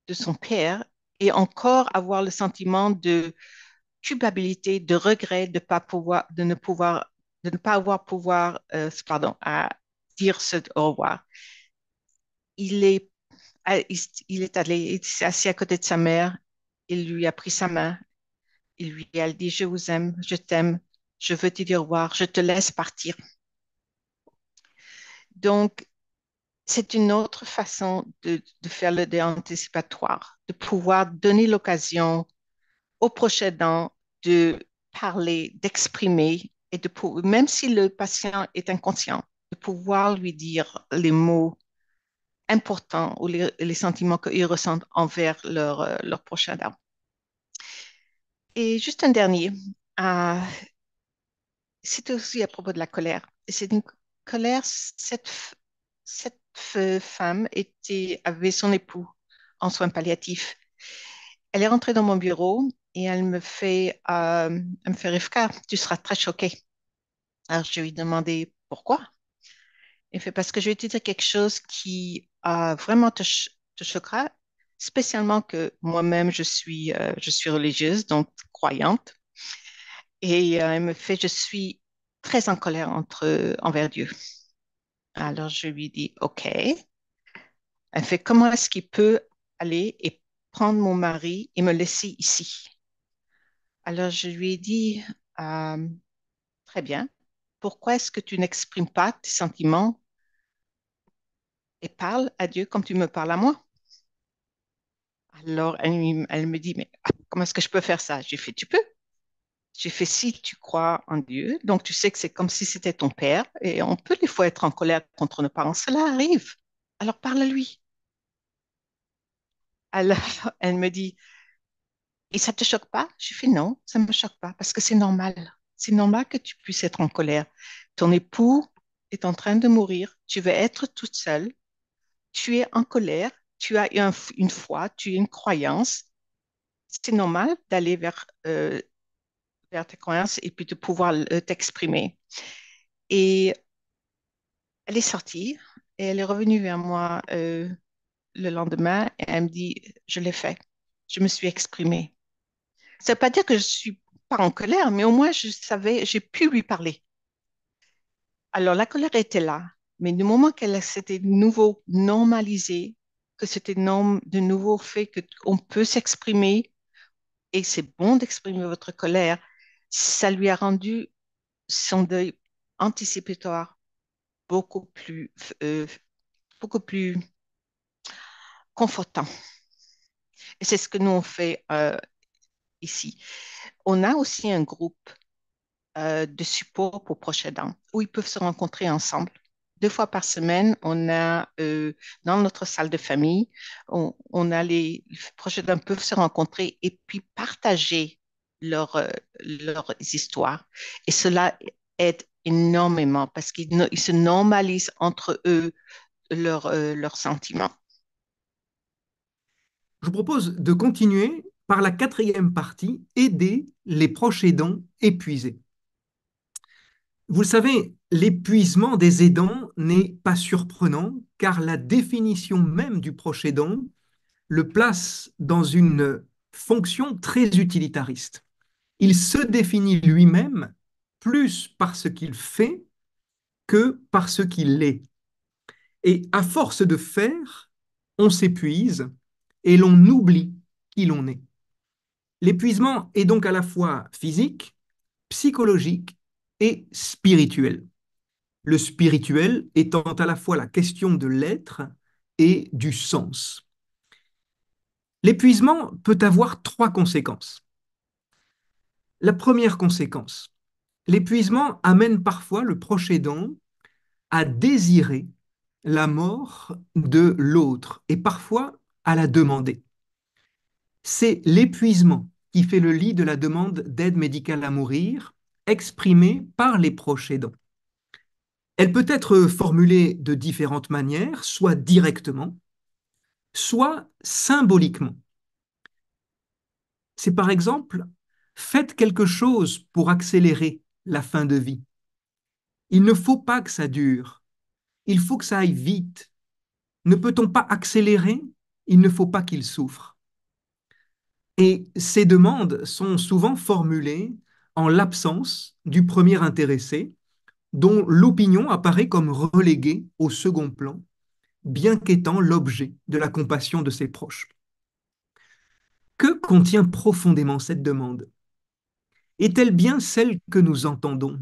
B: de son père et encore avoir le sentiment de culpabilité, de regret de, pas pouvoir, de ne pouvoir de ne pas avoir pouvoir, euh, pardon, à dire ce au revoir. Il est, il est allé, il s'est assis à côté de sa mère. Il lui a pris sa main. Il lui a dit, je vous aime, je t'aime, je veux te dire au revoir, je te laisse partir. Donc, c'est une autre façon de, faire le déanticipatoire, de pouvoir donner l'occasion au prochain de parler, d'exprimer et de, même si le patient est inconscient, de pouvoir lui dire les mots importants ou les, sentiments qu'ils ressentent envers euh, leur, prochain dame. Et juste un dernier, euh, c'est aussi à propos de la colère. C'est une colère, cette, cette femme était, avait son époux en soins palliatifs. Elle est rentrée dans mon bureau et elle me fait, euh, elle me fait Rivka, tu seras très choquée. Alors je lui ai demandé pourquoi. Elle fait parce que je vais te dire quelque chose qui a euh, vraiment te, choquera, spécialement que moi-même je suis, euh, je suis religieuse donc croyante. Et elle me fait je suis très en colère entre, envers Dieu. Alors je lui dis ok. Elle fait comment est-ce qu'il peut aller et prendre mon mari et me laisser ici. Alors je lui ai dit, euh, très bien, pourquoi est-ce que tu n'exprimes pas tes sentiments et parle à Dieu comme tu me parles à moi? Alors elle, elle me dit, mais comment est-ce que je peux faire ça? J'ai fait, tu peux. J'ai fait, si tu crois en Dieu, donc tu sais que c'est comme si c'était ton père, et on peut des fois être en colère contre nos parents, cela arrive. Alors parle à lui. Alors <laughs> elle me dit, et ça ne te choque pas Je fais non, ça ne me choque pas parce que c'est normal. C'est normal que tu puisses être en colère. Ton époux est en train de mourir, tu veux être toute seule, tu es en colère, tu as eu une foi, tu as une croyance. C'est normal d'aller vers, euh, vers tes croyances et puis de pouvoir euh, t'exprimer. Et elle est sortie et elle est revenue vers moi euh, le lendemain et elle me dit, je l'ai fait, je me suis exprimée. Ça ne veut pas dire que je ne suis pas en colère, mais au moins je savais, j'ai pu lui parler. Alors la colère était là, mais du moment qu'elle s'était de nouveau normalisée, que c'était de nouveau fait qu'on peut s'exprimer, et c'est bon d'exprimer votre colère, ça lui a rendu son deuil anticipatoire beaucoup plus, euh, beaucoup plus confortant. Et c'est ce que nous on fait euh, ici. On a aussi un groupe euh, de support pour proches aidants où ils peuvent se rencontrer ensemble. Deux fois par semaine, on a euh, dans notre salle de famille, on, a les, proches aidants peuvent se rencontrer et puis partager euh, leurs histoires. Et cela aide énormément parce qu'ils se normalisent entre eux leurs sentiments.
A: Je vous propose de continuer par la quatrième partie, aider les proches aidants épuisés. Vous le savez, l'épuisement des aidants n'est pas surprenant, car la définition même du proche aidant le place dans une fonction très utilitariste. Il se définit lui-même plus par ce qu'il fait que par ce qu'il est. Et à force de faire, on s'épuise et l'on oublie qui l'on est. L'épuisement est donc à la fois physique, psychologique et spirituel. Le spirituel étant à la fois la question de l'être et du sens. L'épuisement peut avoir trois conséquences. La première conséquence, l'épuisement amène parfois le proche aidant à désirer la mort de l'autre et parfois à la demander. C'est l'épuisement qui fait le lit de la demande d'aide médicale à mourir exprimée par les proches aidants. Elle peut être formulée de différentes manières, soit directement, soit symboliquement. C'est par exemple faites quelque chose pour accélérer la fin de vie. Il ne faut pas que ça dure. Il faut que ça aille vite. Ne peut-on pas accélérer Il ne faut pas qu'il souffre. Et ces demandes sont souvent formulées en l'absence du premier intéressé, dont l'opinion apparaît comme reléguée au second plan, bien qu'étant l'objet de la compassion de ses proches. Que contient profondément cette demande Est-elle bien celle que nous entendons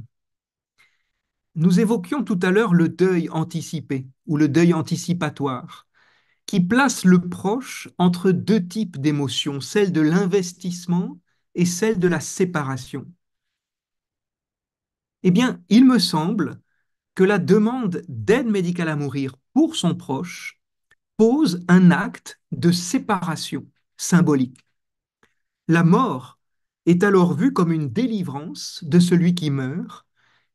A: Nous évoquions tout à l'heure le deuil anticipé ou le deuil anticipatoire qui place le proche entre deux types d'émotions, celle de l'investissement et celle de la séparation. Eh bien, il me semble que la demande d'aide médicale à mourir pour son proche pose un acte de séparation symbolique. La mort est alors vue comme une délivrance de celui qui meurt,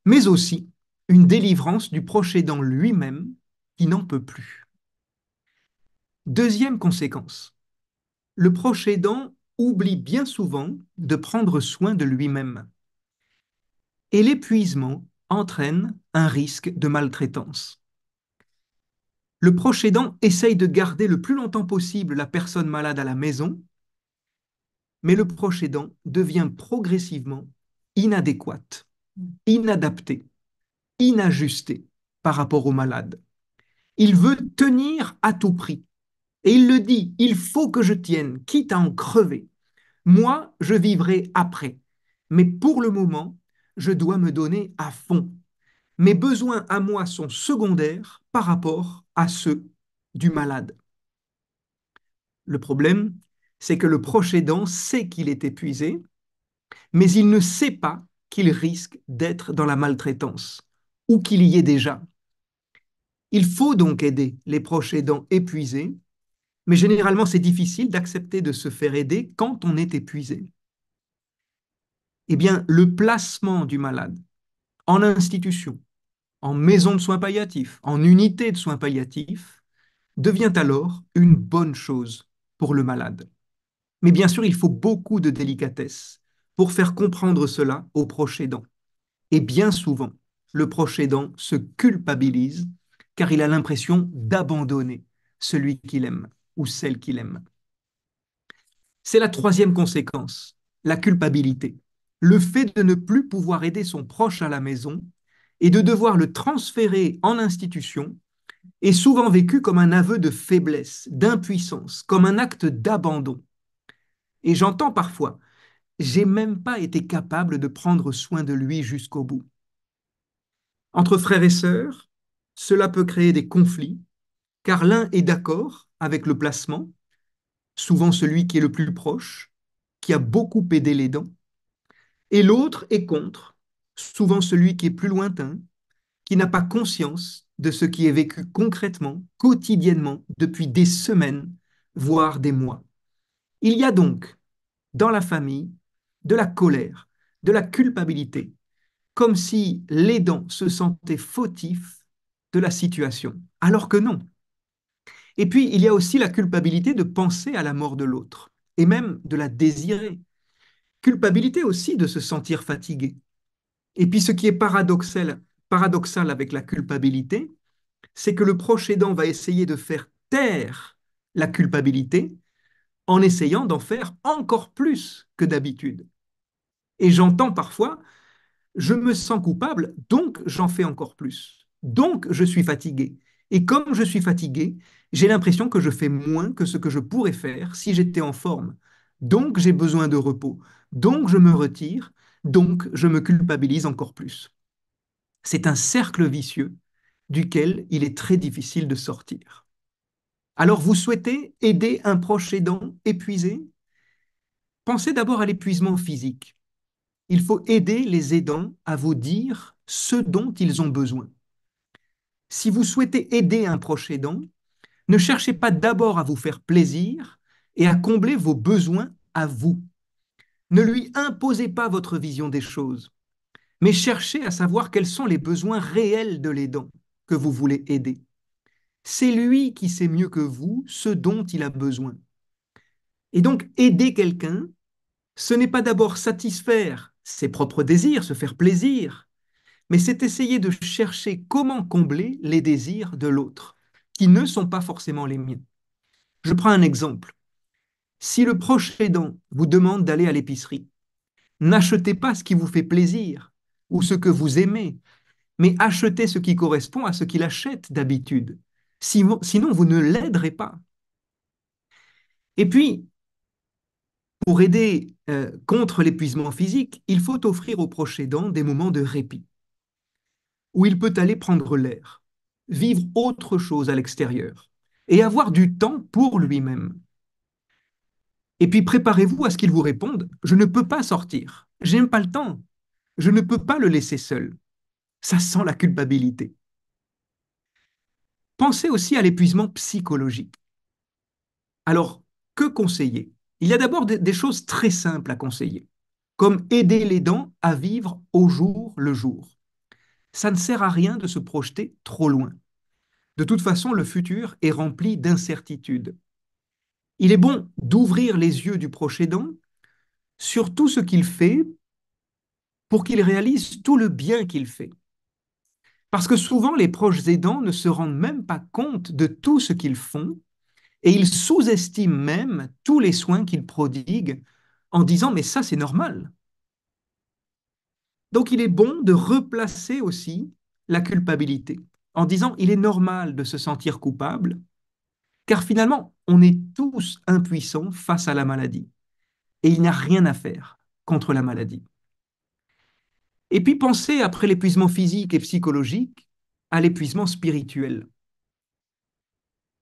A: mais aussi une délivrance du proche aidant lui-même qui n'en peut plus. Deuxième conséquence, le proche aidant oublie bien souvent de prendre soin de lui-même. Et l'épuisement entraîne un risque de maltraitance. Le proche aidant essaye de garder le plus longtemps possible la personne malade à la maison, mais le proche aidant devient progressivement inadéquate, inadapté, inajusté par rapport au malade. Il veut tenir à tout prix et il le dit, il faut que je tienne, quitte à en crever. Moi, je vivrai après. Mais pour le moment, je dois me donner à fond. Mes besoins à moi sont secondaires par rapport à ceux du malade. Le problème, c'est que le proche aidant sait qu'il est épuisé, mais il ne sait pas qu'il risque d'être dans la maltraitance ou qu'il y est déjà. Il faut donc aider les proches aidants épuisés mais généralement, c'est difficile d'accepter de se faire aider quand on est épuisé. Eh bien, le placement du malade en institution, en maison de soins palliatifs, en unité de soins palliatifs, devient alors une bonne chose pour le malade. Mais bien sûr, il faut beaucoup de délicatesse pour faire comprendre cela au proche aidant. Et bien souvent, le proche aidant se culpabilise car il a l'impression d'abandonner celui qu'il aime ou celle qu'il aime. C'est la troisième conséquence, la culpabilité. Le fait de ne plus pouvoir aider son proche à la maison et de devoir le transférer en institution est souvent vécu comme un aveu de faiblesse, d'impuissance, comme un acte d'abandon. Et j'entends parfois, j'ai même pas été capable de prendre soin de lui jusqu'au bout. Entre frères et sœurs, cela peut créer des conflits, car l'un est d'accord avec le placement, souvent celui qui est le plus proche, qui a beaucoup aidé les dents, et l'autre est contre, souvent celui qui est plus lointain, qui n'a pas conscience de ce qui est vécu concrètement, quotidiennement, depuis des semaines, voire des mois. Il y a donc, dans la famille, de la colère, de la culpabilité, comme si l'aidant se sentait fautif de la situation, alors que non, et puis, il y a aussi la culpabilité de penser à la mort de l'autre, et même de la désirer. Culpabilité aussi de se sentir fatigué. Et puis, ce qui est paradoxal, avec la culpabilité, c'est que le proche aidant va essayer de faire taire la culpabilité en essayant d'en faire encore plus que d'habitude. Et j'entends parfois, je me sens coupable, donc j'en fais encore plus. Donc je suis fatigué. Et comme je suis fatigué, j'ai l'impression que je fais moins que ce que je pourrais faire si j'étais en forme. Donc j'ai besoin de repos. Donc je me retire. Donc je me culpabilise encore plus. C'est un cercle vicieux duquel il est très difficile de sortir. Alors vous souhaitez aider un proche aidant épuisé Pensez d'abord à l'épuisement physique. Il faut aider les aidants à vous dire ce dont ils ont besoin si vous souhaitez aider un proche aidant, ne cherchez pas d'abord à vous faire plaisir et à combler vos besoins à vous. Ne lui imposez pas votre vision des choses, mais cherchez à savoir quels sont les besoins réels de l'aidant que vous voulez aider. C'est lui qui sait mieux que vous ce dont il a besoin. Et donc, aider quelqu'un, ce n'est pas d'abord satisfaire ses propres désirs, se faire plaisir, mais c'est essayer de chercher comment combler les désirs de l'autre, qui ne sont pas forcément les miens. Je prends un exemple. Si le proche aidant vous demande d'aller à l'épicerie, n'achetez pas ce qui vous fait plaisir ou ce que vous aimez, mais achetez ce qui correspond à ce qu'il achète d'habitude. Sinon, vous ne l'aiderez pas. Et puis, pour aider euh, contre l'épuisement physique, il faut offrir au proche aidant des moments de répit où il peut aller prendre l'air, vivre autre chose à l'extérieur et avoir du temps pour lui-même. Et puis préparez-vous à ce qu'il vous réponde Je ne peux pas sortir, j'aime pas le temps, je ne peux pas le laisser seul. Ça sent la culpabilité. Pensez aussi à l'épuisement psychologique. Alors, que conseiller Il y a d'abord des choses très simples à conseiller, comme aider les dents à vivre au jour le jour ça ne sert à rien de se projeter trop loin. De toute façon, le futur est rempli d'incertitudes. Il est bon d'ouvrir les yeux du proche aidant sur tout ce qu'il fait pour qu'il réalise tout le bien qu'il fait. Parce que souvent, les proches aidants ne se rendent même pas compte de tout ce qu'ils font et ils sous-estiment même tous les soins qu'ils prodiguent en disant Mais ça, c'est normal. Donc il est bon de replacer aussi la culpabilité en disant il est normal de se sentir coupable, car finalement, on est tous impuissants face à la maladie, et il n'y a rien à faire contre la maladie. Et puis pensez, après l'épuisement physique et psychologique, à l'épuisement spirituel.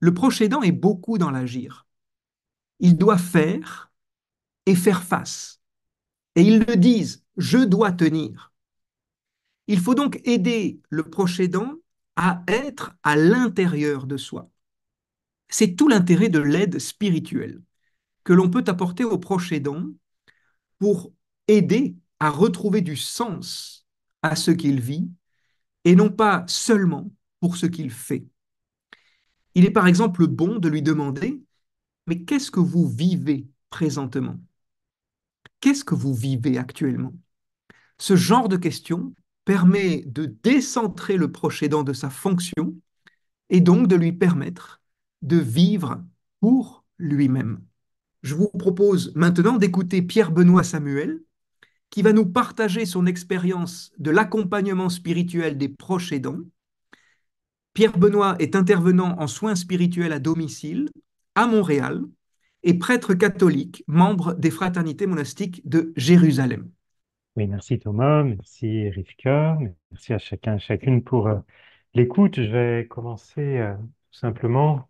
A: Le proche est beaucoup dans l'agir. Il doit faire et faire face. Et ils le disent, je dois tenir. Il faut donc aider le proche à être à l'intérieur de soi. C'est tout l'intérêt de l'aide spirituelle que l'on peut apporter au proche aidant pour aider à retrouver du sens à ce qu'il vit et non pas seulement pour ce qu'il fait. Il est par exemple bon de lui demander Mais qu'est-ce que vous vivez présentement Qu'est-ce que vous vivez actuellement Ce genre de question permet de décentrer le proche aidant de sa fonction et donc de lui permettre de vivre pour lui-même. Je vous propose maintenant d'écouter Pierre-Benoît Samuel, qui va nous partager son expérience de l'accompagnement spirituel des proches aidants. Pierre-Benoît est intervenant en soins spirituels à domicile à Montréal et prêtre catholique, membre des fraternités monastiques de Jérusalem.
C: Oui, merci Thomas, merci Rivka, merci à chacun et chacune pour euh, l'écoute. Je vais commencer euh, tout simplement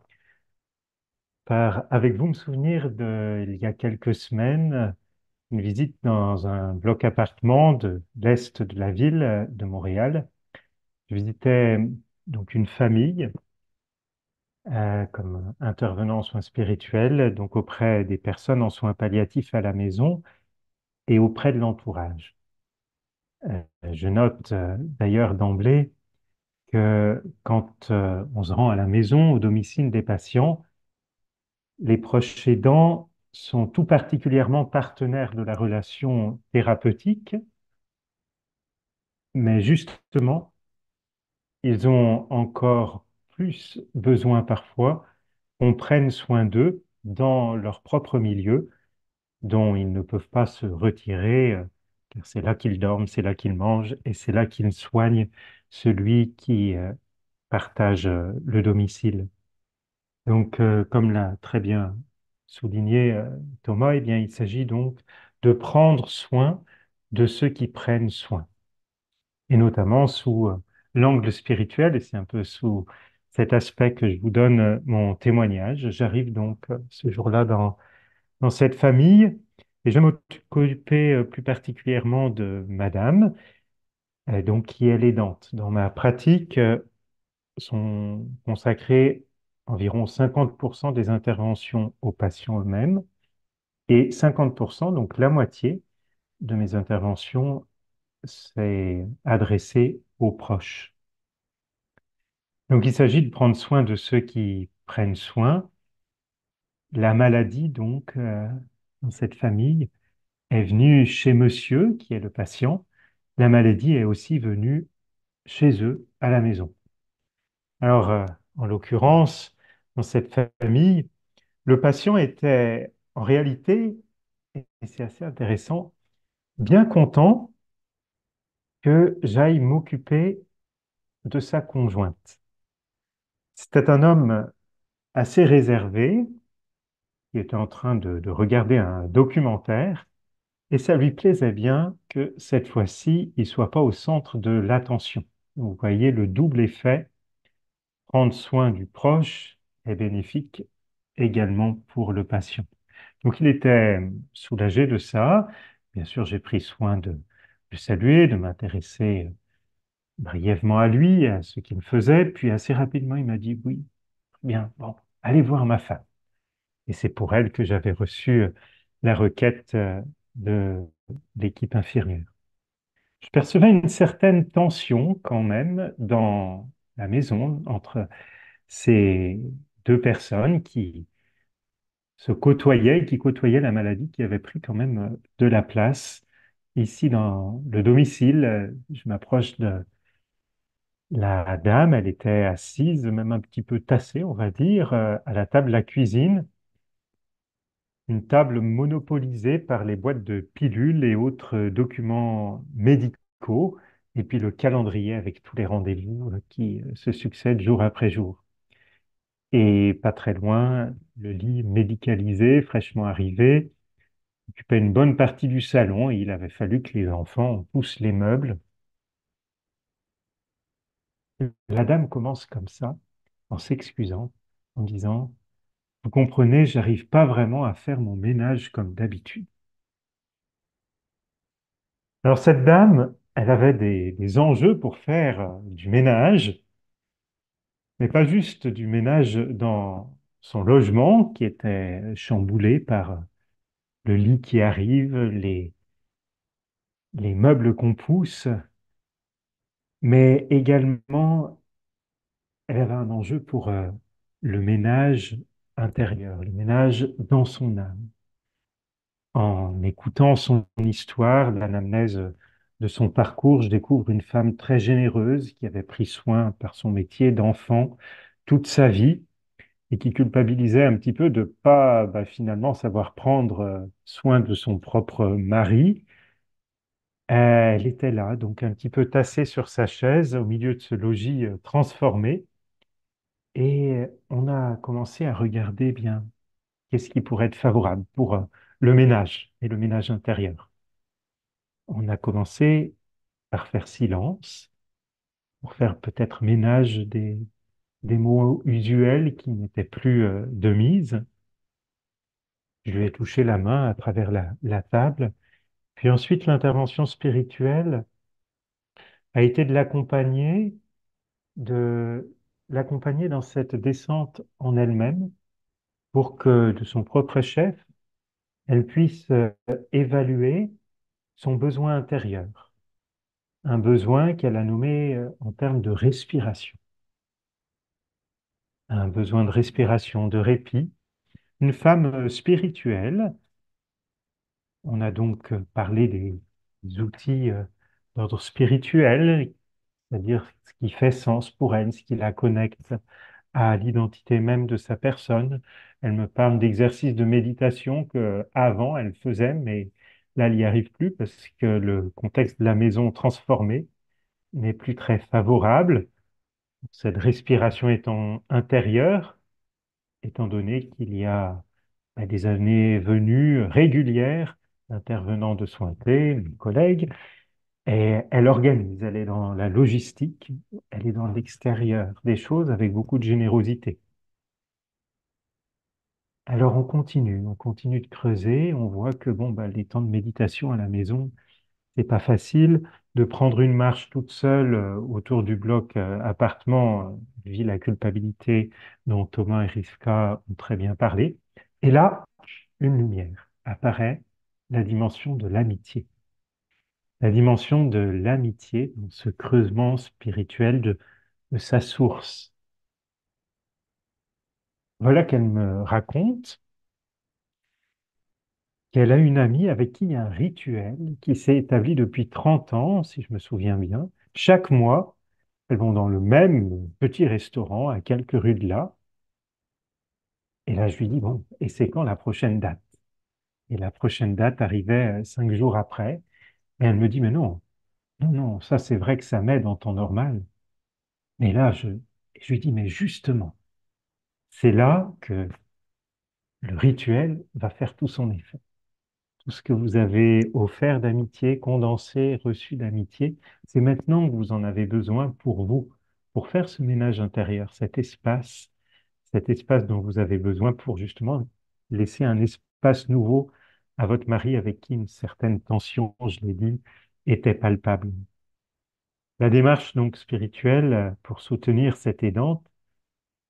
C: par, avec vous, me souvenir de, il y a quelques semaines, une visite dans un bloc appartement de l'est de la ville euh, de Montréal. Je visitais donc une famille euh, comme intervenant en soins spirituels, donc auprès des personnes en soins palliatifs à la maison et auprès de l'entourage. Euh, je note euh, d'ailleurs d'emblée que quand on se rend à la maison, au domicile des patients, les proches aidants sont tout particulièrement partenaires de la relation thérapeutique, mais justement, ils ont encore plus besoin parfois on prenne soin d'eux dans leur propre milieu, dont ils ne peuvent pas se retirer, euh, car c'est là qu'ils dorment, c'est là qu'ils mangent, et c'est là qu'ils soignent celui qui euh, partage euh, le domicile. Donc, comme l'a très bien souligné Thomas, et eh bien, il s'agit donc de prendre soin de ceux qui prennent soin, et notamment sous l'angle spirituel, et c'est un peu sous cet aspect que je vous donne euh, mon témoignage. J'arrive donc euh, ce jour-là dans, cette famille et je m'occuper euh, plus particulièrement de madame, donc qui est l'aidante. Dans ma pratique, sont consacrés environ 50% des interventions aux patients eux-mêmes et 50%, donc la moitié de mes interventions, c'est adressé aux proches. Donc il s'agit de prendre soin de ceux qui prennent soin. La maladie, donc, euh, dans cette famille, est venue chez monsieur, qui est le patient. La maladie est aussi venue chez eux, à la maison. Alors, euh, en l'occurrence, dans cette famille, le patient était en réalité, et c'est assez intéressant, bien content que j'aille m'occuper de sa conjointe. C'était un homme assez réservé qui était en train de, regarder un documentaire et ça lui plaisait bien que cette fois-ci, il ne soit pas au centre de l'attention. Vous voyez le double effet, prendre soin du proche est bénéfique également pour le patient. Donc il était soulagé de ça. Bien sûr, j'ai pris soin de, le saluer, de m'intéresser brièvement à lui, à ce qu'il faisait, puis assez rapidement il m'a dit oui, bien, bon, allez voir ma femme. Et c'est pour elle que j'avais reçu euh, la requête euh, de l'équipe inférieure. Je percevais une certaine tension quand même dans la maison entre ces deux personnes qui se côtoyaient, qui côtoyaient la maladie qui avait pris quand même euh, de la place ici dans le domicile. Je m'approche de la dame, elle était assise, même un petit peu tassée, on va dire, euh, à la table de la cuisine, une table monopolisée par les boîtes de pilules et autres documents médicaux, et puis le calendrier avec tous les rendez-vous euh, qui euh, se succèdent jour après jour. Et pas très loin, le lit médicalisé, fraîchement arrivé, occupait une bonne partie du salon et il avait fallu que les enfants poussent les meubles la dame commence comme ça, en s'excusant, en disant Vous comprenez, j'arrive pas vraiment à faire mon ménage comme d'habitude. Alors, cette dame, elle avait des, enjeux pour faire euh, du ménage, mais pas juste du ménage dans son logement qui était chamboulé par euh, le lit qui arrive, les meubles qu'on pousse, mais également, elle avait un enjeu pour euh, le ménage intérieur, le ménage dans son âme. En écoutant son histoire, l'anamnèse de son parcours, je découvre une femme très généreuse qui avait pris soin par son métier d'enfant toute sa vie et qui culpabilisait un petit peu de ne pas bah, finalement savoir prendre euh, soin de son propre mari elle était là, donc un petit peu tassée sur sa chaise au milieu de ce logis euh, transformé. Et euh, on a commencé à regarder bien qu'est-ce qui pourrait être favorable pour euh, le ménage et le ménage intérieur. On a commencé par faire silence, pour faire peut-être ménage des, mots usuels qui n'étaient plus de mise. Je lui ai touché la main à travers la table puis ensuite, l'intervention spirituelle a été de l'accompagner, de l'accompagner dans cette descente en elle-même pour que de son propre chef, elle puisse euh, évaluer son besoin intérieur, un besoin qu'elle a nommé euh, en termes de respiration, un besoin de respiration, de répit. Une femme euh, spirituelle on a donc euh, parlé des, outils euh, d'ordre spirituel, c'est-à-dire ce qui fait sens pour elle, ce qui la connecte à l'identité même de sa personne. Elle me parle d'exercices de méditation que avant elle faisait, mais là elle n'y arrive plus parce que le contexte de la maison transformée n'est plus très favorable. Cette respiration étant intérieure, étant donné qu'il y a bah, des années venues régulières intervenant de soins thé, une collègue. Et elle organise, elle est dans la logistique, elle est dans l'extérieur des choses avec beaucoup de générosité. Alors on continue, on continue de creuser, on voit que bon, bah, les temps de méditation à la maison, c'est pas facile. De prendre une marche toute seule euh, autour du bloc euh, appartement, euh, vie la culpabilité dont Thomas et Rivka ont très bien parlé. Et là, une lumière apparaît la dimension de l'amitié. La dimension de l'amitié dans ce creusement spirituel de, sa source. Voilà qu'elle me raconte qu'elle a une amie avec qui il y a un rituel qui s'est établi depuis 30 ans, si je me souviens bien. Chaque mois, elles vont dans le même petit restaurant à quelques rues de là. Et là, je lui dis, bon, et c'est quand la prochaine date et la prochaine date arrivait euh, cinq jours après. Et elle me dit, mais non, non, non, ça c'est vrai que ça m'aide en temps normal. Mais là, je, je lui dis, mais justement, c'est là que le rituel va faire tout son effet. Tout ce que vous avez offert d'amitié, condensé, reçu d'amitié, c'est maintenant que vous en avez besoin pour vous, pour faire ce ménage intérieur, cet espace, cet espace dont vous avez besoin pour justement laisser un espace nouveau à votre mari avec qui une certaine tension, je l'ai dit, était palpable. La démarche donc spirituelle pour soutenir cette aidante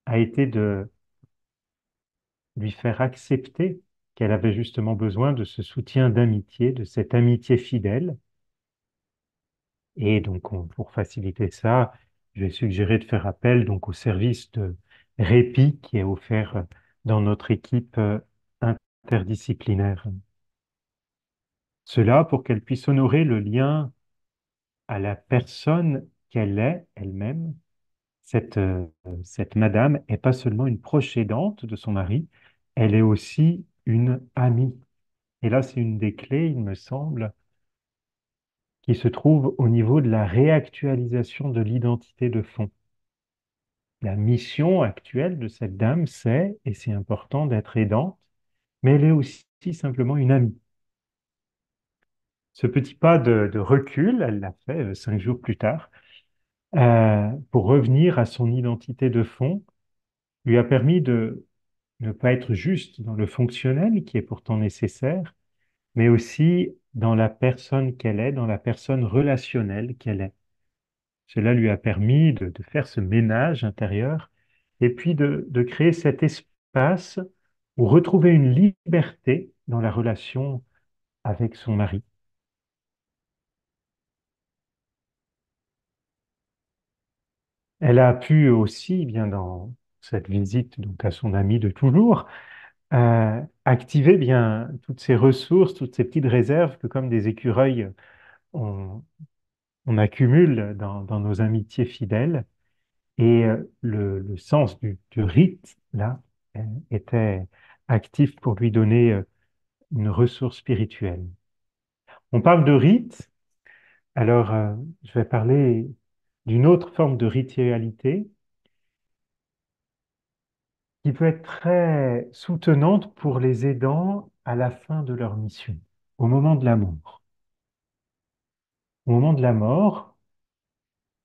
C: a été de lui faire accepter qu'elle avait justement besoin de ce soutien d'amitié, de cette amitié fidèle. Et donc, pour faciliter ça, je vais suggérer de faire appel donc au service de répit qui est offert dans notre équipe euh, interdisciplinaire. Cela pour qu'elle puisse honorer le lien à la personne qu'elle est elle-même. Cette, euh, cette madame est pas seulement une proche aidante de son mari, elle est aussi une amie. Et là, c'est une des clés, il me semble, qui se trouve au niveau de la réactualisation de l'identité de fond. La mission actuelle de cette dame, c'est, et c'est important, d'être aidante, mais elle est aussi simplement une amie. Ce petit pas de, recul, elle l'a fait euh, cinq jours plus tard, euh, pour revenir à son identité de fond, lui a permis de ne pas être juste dans le fonctionnel qui est pourtant nécessaire, mais aussi dans la personne qu'elle est, dans la personne relationnelle qu'elle est. Cela lui a permis de, faire ce ménage intérieur et puis de créer cet espace retrouver une liberté dans la relation avec son mari. Elle a pu aussi, eh bien dans cette visite donc à son ami de toujours, euh, activer eh bien toutes ces ressources, toutes ces petites réserves que comme des écureuils on, accumule dans, nos amitiés fidèles. Et euh, le, sens du, du rite là euh, était actif pour lui donner euh, une ressource spirituelle. On parle de rite, alors euh, je vais parler d'une autre forme de ritualité qui peut être très soutenante pour les aidants à la fin de leur mission, au moment de la mort. Au moment de la mort,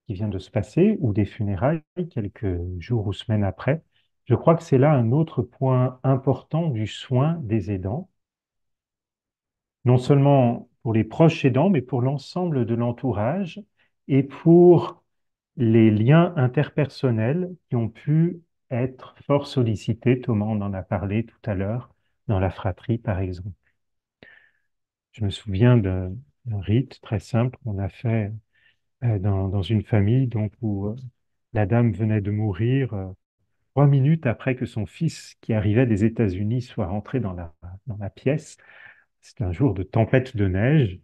C: qui vient de se passer, ou des funérailles, quelques jours ou semaines après, je crois que c'est là un autre point important du soin des aidants, non seulement pour les proches aidants, mais pour l'ensemble de l'entourage et pour les liens interpersonnels qui ont pu être fort sollicités. Thomas en a parlé tout à l'heure, dans la fratrie par exemple. Je me souviens d'un rite très simple qu'on a fait euh, dans, une famille donc, où euh, la dame venait de mourir euh, minutes après que son fils, qui arrivait des États-Unis, soit rentré dans la, dans la pièce. C'est un jour de tempête de neige.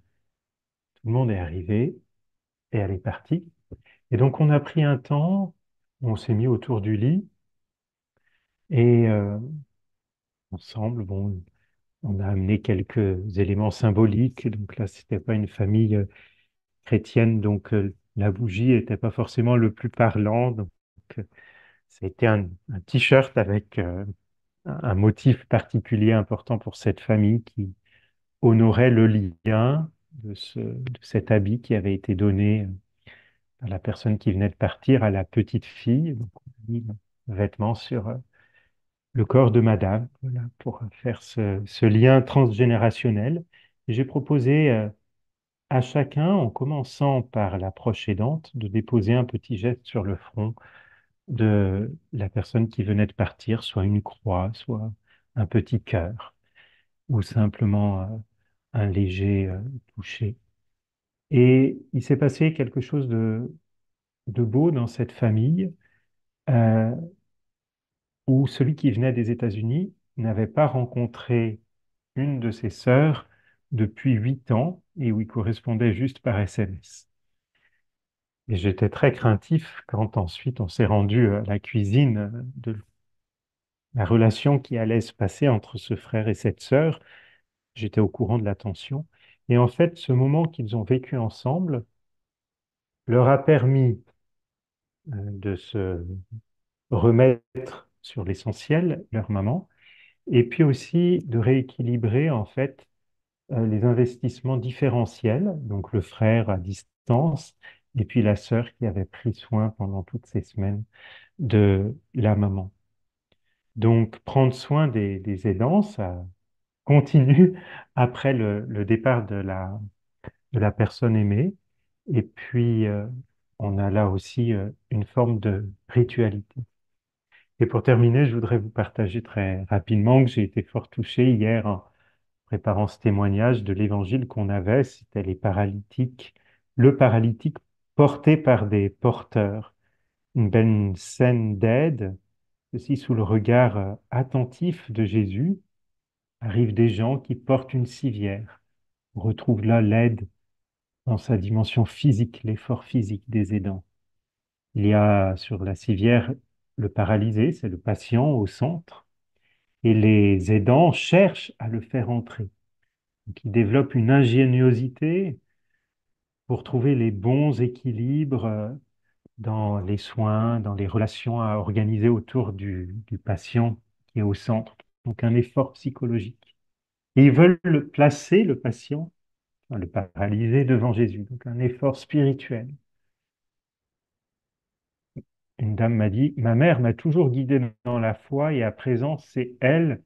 C: Tout le monde est arrivé et elle est partie. Et donc on a pris un temps, on s'est mis autour du lit et euh, ensemble, bon, on a amené quelques éléments symboliques. Donc là, c'était pas une famille euh, chrétienne, donc euh, la bougie n'était pas forcément le plus parlant. C'était un, un t-shirt avec euh, un motif particulier important pour cette famille qui honorait le lien de, cet habit qui avait été donné euh, à la personne qui venait de partir, à la petite fille. Donc, on a mis le vêtement sur euh, le corps de madame, pour faire ce, ce lien transgénérationnel. J'ai proposé à chacun, en commençant par la proche aidante, de déposer un petit geste sur le front de la personne qui venait de partir, soit une croix, soit un petit cœur, ou simplement euh, un léger euh, toucher. Et il s'est passé quelque chose de, beau dans cette famille, euh, où celui qui venait des États-Unis n'avait pas rencontré une de ses sœurs depuis huit ans et où il correspondait juste par SMS. Et j'étais très craintif quand ensuite on s'est rendu euh, à la cuisine euh, de la relation qui allait se passer entre ce frère et cette sœur. J'étais au courant de la tension. Et en fait, ce moment qu'ils ont vécu ensemble leur a permis euh, de se remettre sur l'essentiel, leur maman, et puis aussi de rééquilibrer en fait les investissements différentiels, donc le frère à distance et puis la sœur qui avait pris soin pendant toutes ces semaines de la maman. Donc prendre soin des, des aidants, ça continue <laughs> après le, départ de la, de la, personne aimée. Et puis euh, on a là aussi euh, une forme de ritualité. Et pour terminer, je voudrais vous partager très rapidement que j'ai été fort touché hier en préparant ce témoignage de l'évangile qu'on avait, c'était les paralytiques le paralytique portés par des porteurs. Une belle scène d'aide, ceci sous le regard euh, attentif de Jésus, arrivent des gens qui portent une civière. On retrouve là l'aide dans sa dimension physique, l'effort physique des aidants. Il y a sur la civière le paralysé, c'est le patient au centre, et les aidants cherchent à le faire entrer. ils développent une ingéniosité pour trouver les bons équilibres euh, dans les soins, dans les relations à organiser autour du, patient qui est au centre. Donc un effort psychologique. ils veulent placer, le patient, le paralyser devant Jésus. Donc un effort spirituel. Une dame m'a dit, ma mère m'a toujours guidé dans la foi et à présent c'est elle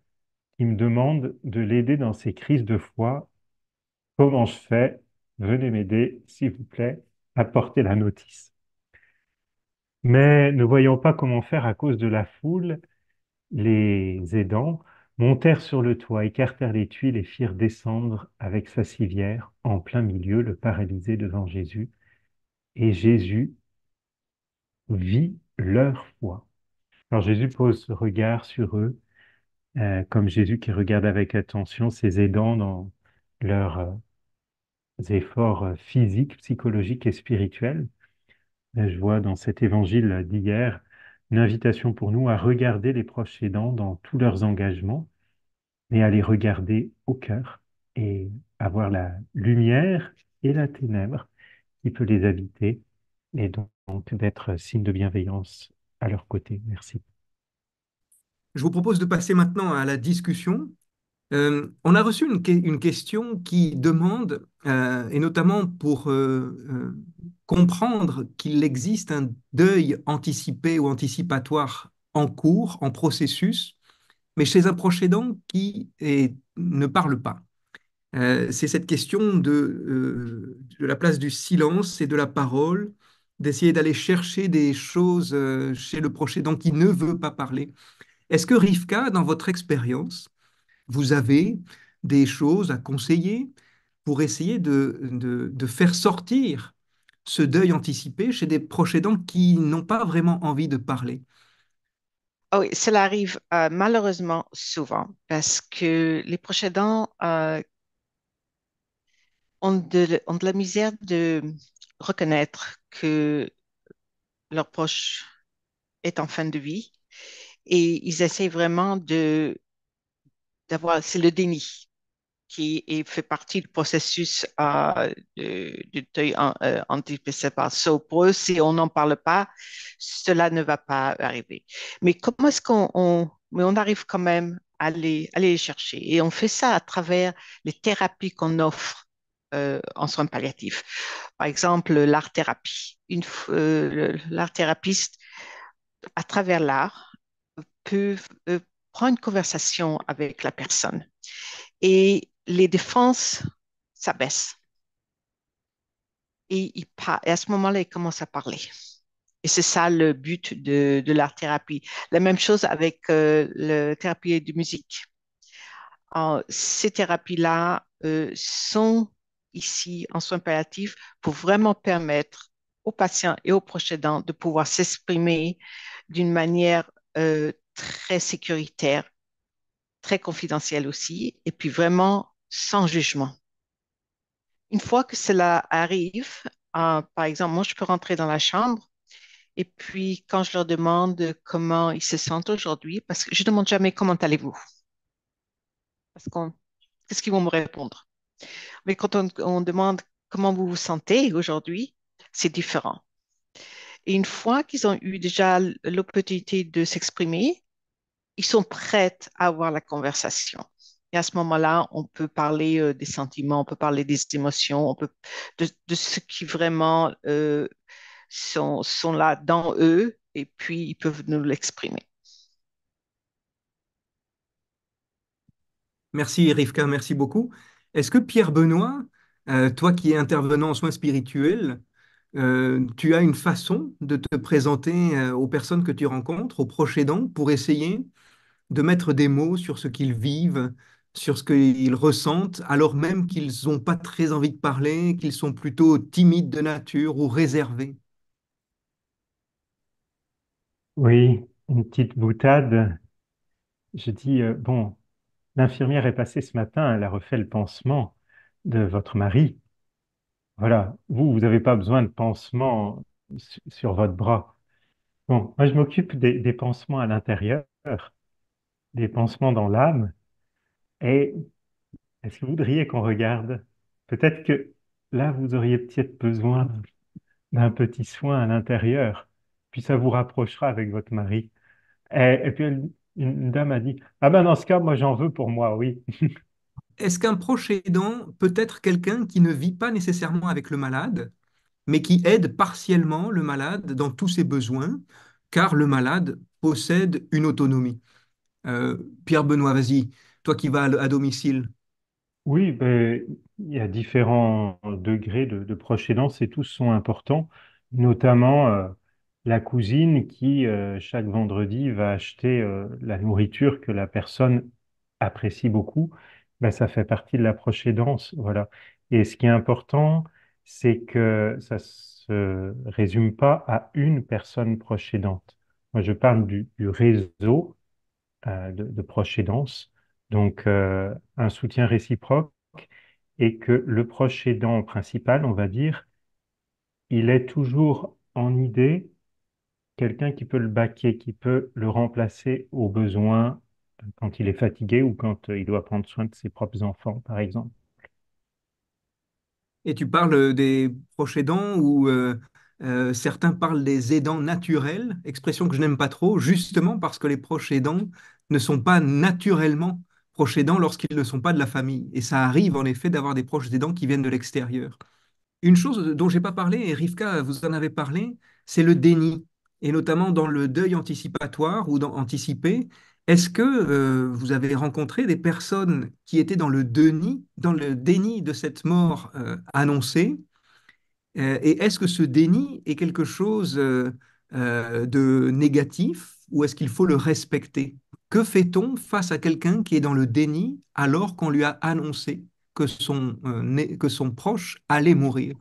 C: qui me demande de l'aider dans ses crises de foi. Comment je fais venez m'aider, s'il vous plaît, apportez la notice. Mais ne voyant pas comment faire à cause de la foule, les aidants montèrent sur le toit, écartèrent les tuiles et firent descendre avec sa civière en plein milieu le paralysé devant Jésus. Et Jésus vit leur foi. Alors Jésus pose ce regard sur eux, euh, comme Jésus qui regarde avec attention ses aidants dans leur euh, efforts euh, physiques, psychologiques et spirituels. je vois dans cet évangile d'hier une invitation pour nous à regarder les proches aidants dans tous leurs engagements, mais à les regarder au cœur et avoir la lumière et la ténèbre qui peut les habiter et donc d'être signe de bienveillance à leur côté. Merci.
A: Je vous propose de passer maintenant à la discussion. Euh, on a reçu une, question qui demande, euh, et notamment pour euh, comprendre qu'il existe un deuil anticipé ou anticipatoire en cours, en processus, mais chez un proche qui ne parle pas. C'est cette question de, de, la place du silence et de la parole, d'essayer d'aller chercher des choses chez le proche aidant qui ne veut pas parler. Est-ce que Rivka, dans votre expérience, vous avez des choses à conseiller pour essayer de, de, faire sortir ce deuil anticipé chez des proches aidants qui n'ont pas vraiment envie de parler.
B: Ah oui, cela arrive euh, malheureusement souvent parce que les proches aidants euh, ont, de, ont de la misère de reconnaître que leur proche est en fin de vie et ils essaient vraiment de d'avoir, c'est le déni qui est, fait partie du processus euh, du deuil euh, anti So, pour eux, si on n'en parle pas, cela ne va pas arriver. Mais comment est-ce qu'on mais on arrive quand même à aller aller les chercher Et on fait ça à travers les thérapies qu'on offre euh, en soins palliatifs. Par exemple, l'art thérapie. Une, euh, l'art thérapeute, à travers l'art, peut une conversation avec la personne et les défenses s'abaissent. Et, et à ce moment-là, il commence à parler. Et c'est ça le but de, de la thérapie. La même chose avec euh, le la thérapie de musique. ces thérapies-là euh, sont ici en soins palliatifs pour vraiment permettre aux patients et aux proches aidants de pouvoir s'exprimer d'une manière euh, très sécuritaire, très confidentiel aussi, et puis vraiment sans jugement. Une fois que cela arrive, euh, par exemple, moi, je peux rentrer dans la chambre et puis quand je leur demande comment ils se sentent aujourd'hui, parce que je ne demande jamais comment allez-vous, parce qu'est-ce qu'ils vont me répondre. Mais quand on, on demande comment vous vous sentez aujourd'hui, c'est différent. Et une fois qu'ils ont eu déjà l'opportunité de s'exprimer, ils sont prêts à avoir la conversation. Et à ce moment-là, on peut parler euh, des sentiments, on peut parler des émotions, on peut de, ce qui vraiment euh, sont, sont là dans eux, et puis ils peuvent nous l'exprimer.
A: Merci Rivka, merci beaucoup. Est-ce que Pierre Benoît, euh, toi qui es intervenant en soins spirituels, tu as une façon de te présenter aux personnes que tu rencontres, aux proches aidants, pour essayer de mettre des mots sur ce qu'ils vivent, sur ce qu'ils ressentent, alors même qu'ils n'ont pas très envie de parler, qu'ils sont plutôt timides de nature ou réservés.
C: Oui, une petite boutade. Je dis, euh, bon, l'infirmière est passée ce matin, elle a refait le pansement de votre mari. Voilà, vous, vous n'avez pas besoin de pansement sur votre bras. Bon, moi, je m'occupe des pansements à l'intérieur des pansements dans l'âme. Et est-ce que vous voudriez qu'on regarde Peut-être que là, vous auriez peut-être besoin d'un petit soin à l'intérieur, puis ça vous rapprochera avec votre mari. Et, puis une, une, dame a dit, ah ben dans ce cas, moi j'en veux pour moi, oui. <laughs>
A: Est-ce qu'un proche aidant peut être quelqu'un qui ne vit pas nécessairement avec le malade, mais qui aide partiellement le malade dans tous ses besoins, car le malade possède une autonomie euh, Pierre-Benoît, vas-y, toi qui vas à, domicile. Oui, ben,
C: il y a différents degrés de, de et tous sont importants, notamment euh, la cousine qui, euh, chaque vendredi, va acheter la nourriture que la personne apprécie beaucoup, ben, ça fait partie de la procédance Voilà. Et ce qui est important, c'est que ça ne se résume pas à une personne proche Moi, je parle du réseau euh, de, proches aidants. Donc, euh, un soutien réciproque et que le proche aidant principal, on va dire, il est toujours en idée quelqu'un qui peut le baquer, qui peut le remplacer au besoin quand il est fatigué ou quand euh, il doit prendre soin de ses propres enfants, par exemple.
A: Et tu parles des proches aidants ou euh, certains parlent des aidants naturels, expression que je n'aime pas trop, justement parce que les proches aidants ne sont pas naturellement proches aidants lorsqu'ils ne sont pas de la famille. Et ça arrive en effet d'avoir des proches aidants qui viennent de l'extérieur. Une chose dont j'ai pas parlé, et Rivka, vous en avez parlé, c'est le déni, et notamment dans le deuil anticipatoire ou dans anticipé. Est-ce que euh, vous avez rencontré des personnes qui étaient dans le déni, dans le déni de cette mort euh, annoncée, euh, et est-ce que ce déni est quelque chose euh, euh, de négatif ou est-ce qu'il faut le respecter Que fait-on face à quelqu'un qui est dans le déni alors qu'on lui a annoncé que son, que son proche allait mourir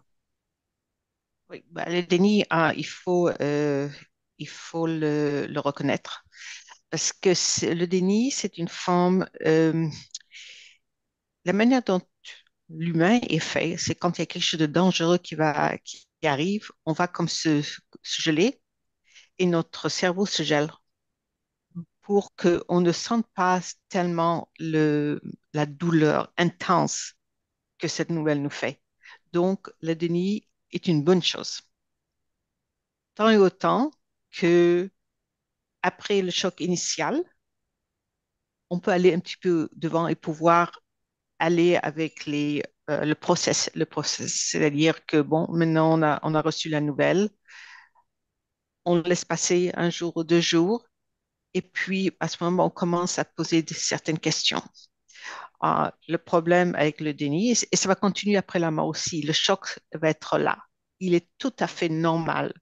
B: bah, le déni, hein, il faut, il faut le, reconnaître. Parce que le déni, c'est une forme... la manière dont l'humain est fait. C'est quand il y a quelque chose de dangereux qui, va, qui arrive, on va comme se, geler et notre cerveau se gèle pour qu'on ne sente pas tellement la douleur intense que cette nouvelle nous fait. Donc, le déni est une bonne chose. Tant et autant que, après le choc initial, on peut aller un petit peu devant et pouvoir aller avec les, euh, le process. Le process, c'est-à-dire que, bon, maintenant, on a, on a reçu la nouvelle, on laisse passer un jour ou deux jours, et puis à ce moment, on commence à poser certaines questions. Ah, le problème avec le déni, et ça va continuer après la mort aussi, le choc va être là. Il est tout à fait normal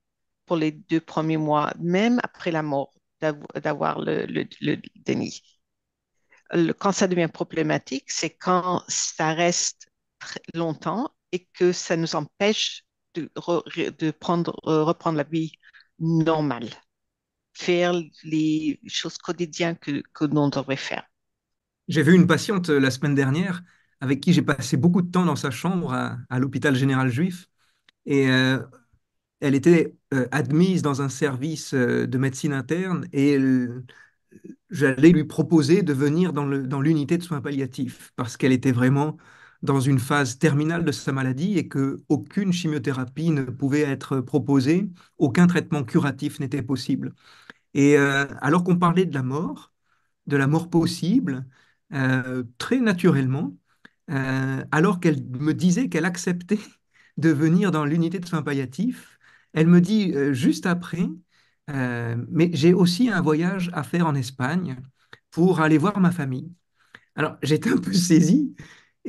B: pour les deux premiers mois, même après la mort, d'avoir le, le déni quand ça devient problématique, c'est quand ça reste très longtemps et que ça nous empêche de, de prendre, euh, reprendre la vie normale, faire les choses quotidiennes que, l'on devrait faire.
A: J'ai vu une patiente euh, la semaine dernière avec qui j'ai passé beaucoup de temps dans sa chambre à, l'hôpital général juif. Et euh, elle était admise dans un service de médecine interne et elle, j'allais lui proposer de venir dans l'unité de soins palliatifs parce qu'elle était vraiment dans une phase terminale de sa maladie et que aucune chimiothérapie ne pouvait être proposée, aucun traitement curatif n'était possible. Et euh, alors qu'on parlait de la mort, de la mort possible, euh, très naturellement, euh, alors qu'elle me disait qu'elle acceptait <laughs> de venir dans l'unité de soins palliatifs, elle me dit juste après, euh, mais j'ai aussi un voyage à faire en Espagne pour aller voir ma famille. Alors, j'étais un peu <laughs> saisi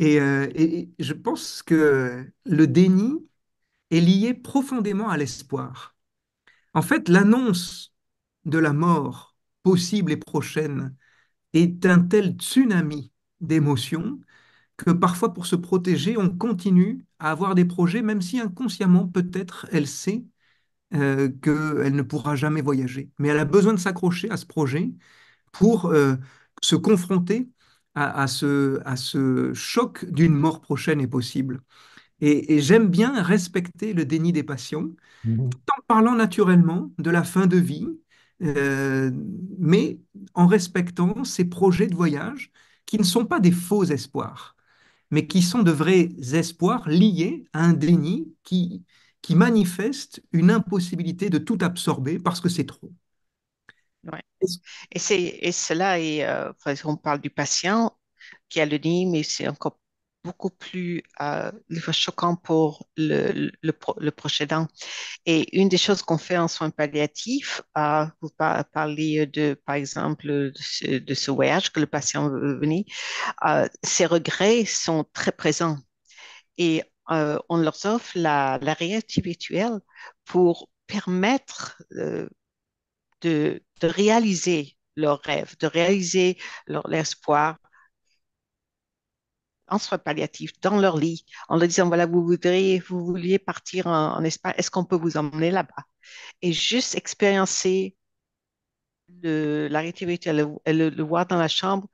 A: euh, et, et, je pense que le déni est lié profondément à l'espoir. En fait, l'annonce de la mort possible et prochaine est un tel tsunami d'émotions que parfois, pour se protéger, on continue à avoir des projets, même si inconsciemment, peut-être, elle sait euh, qu'elle ne pourra jamais voyager. Mais elle a besoin de s'accrocher à ce projet pour euh, se confronter à, ce, choc d'une mort prochaine et possible. Et, j'aime bien respecter le déni des patients, mmh. en parlant naturellement de la fin de vie, euh, mais en respectant ces projets de voyage qui ne sont pas des faux espoirs, mais qui sont de vrais espoirs liés à un déni qui, qui manifeste une impossibilité de tout absorber parce que c'est trop.
B: Et, et, cela est, euh, on parle du patient qui a le nid, mais c'est encore beaucoup plus euh, choquant pour le, le, Et une des choses qu'on fait en soins palliatifs, à euh, vous parlez de, par exemple, de ce, voyage que le patient veut euh, ses regrets sont très présents. Et euh, on leur offre la, réalité virtuelle pour permettre euh, de, réaliser leurs rêves, de réaliser leur espoir en soins palliatifs, dans leur lit, en leur disant, voilà, vous voudriez, vous vouliez partir en, Espagne, est-ce qu'on peut vous emmener là-bas? Et juste expériencer la réalité virtuelle, le, le, voir dans la chambre,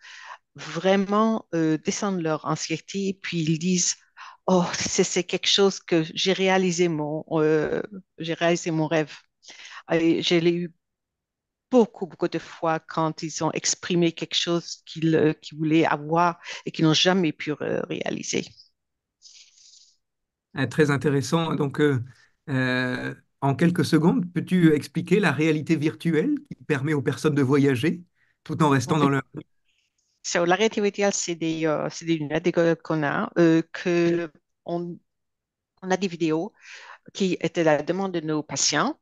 B: vraiment euh, descendre leur anxiété, puis ils disent, oh, c'est quelque chose que j'ai réalisé mon, euh, j'ai réalisé mon rêve. Et je l'ai eu beaucoup, beaucoup de fois quand ils ont exprimé quelque chose qu'ils euh, qu'ils voulaient avoir et qu'ils n'ont jamais pu réaliser.
A: Ah, très intéressant. Donc, euh, en quelques secondes, peux-tu expliquer la réalité virtuelle qui permet aux personnes de voyager tout en restant dans leur...
B: la réalité virtuelle, c'est des, lunettes qu'on a, que on, a des vidéos qui étaient la demande de nos patients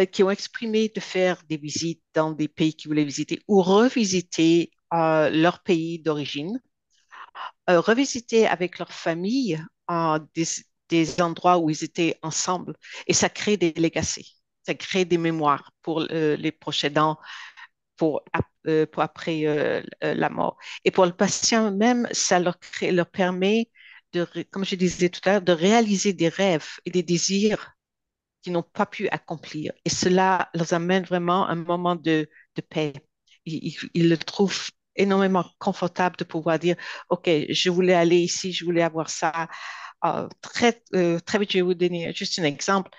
B: euh, qui ont exprimé de faire des visites dans des pays qu'ils voulaient visiter ou revisiter euh, leur pays d'origine, euh, revisiter avec leur famille des, endroits où ils étaient ensemble. Et ça crée des legacy, ça crée des mémoires pour les prochains pour, pour après la mort. Et pour le patient même, ça leur permet de, comme je disais tout à l'heure, de réaliser des rêves et des désirs qui n'ont pas pu accomplir. Et cela leur amène vraiment un moment de, de paix. Ils, le trouvent énormément confortable de pouvoir dire, OK, je voulais aller ici, je voulais avoir ça. Ah, très, euh, très vite, je vais vous donner juste un exemple.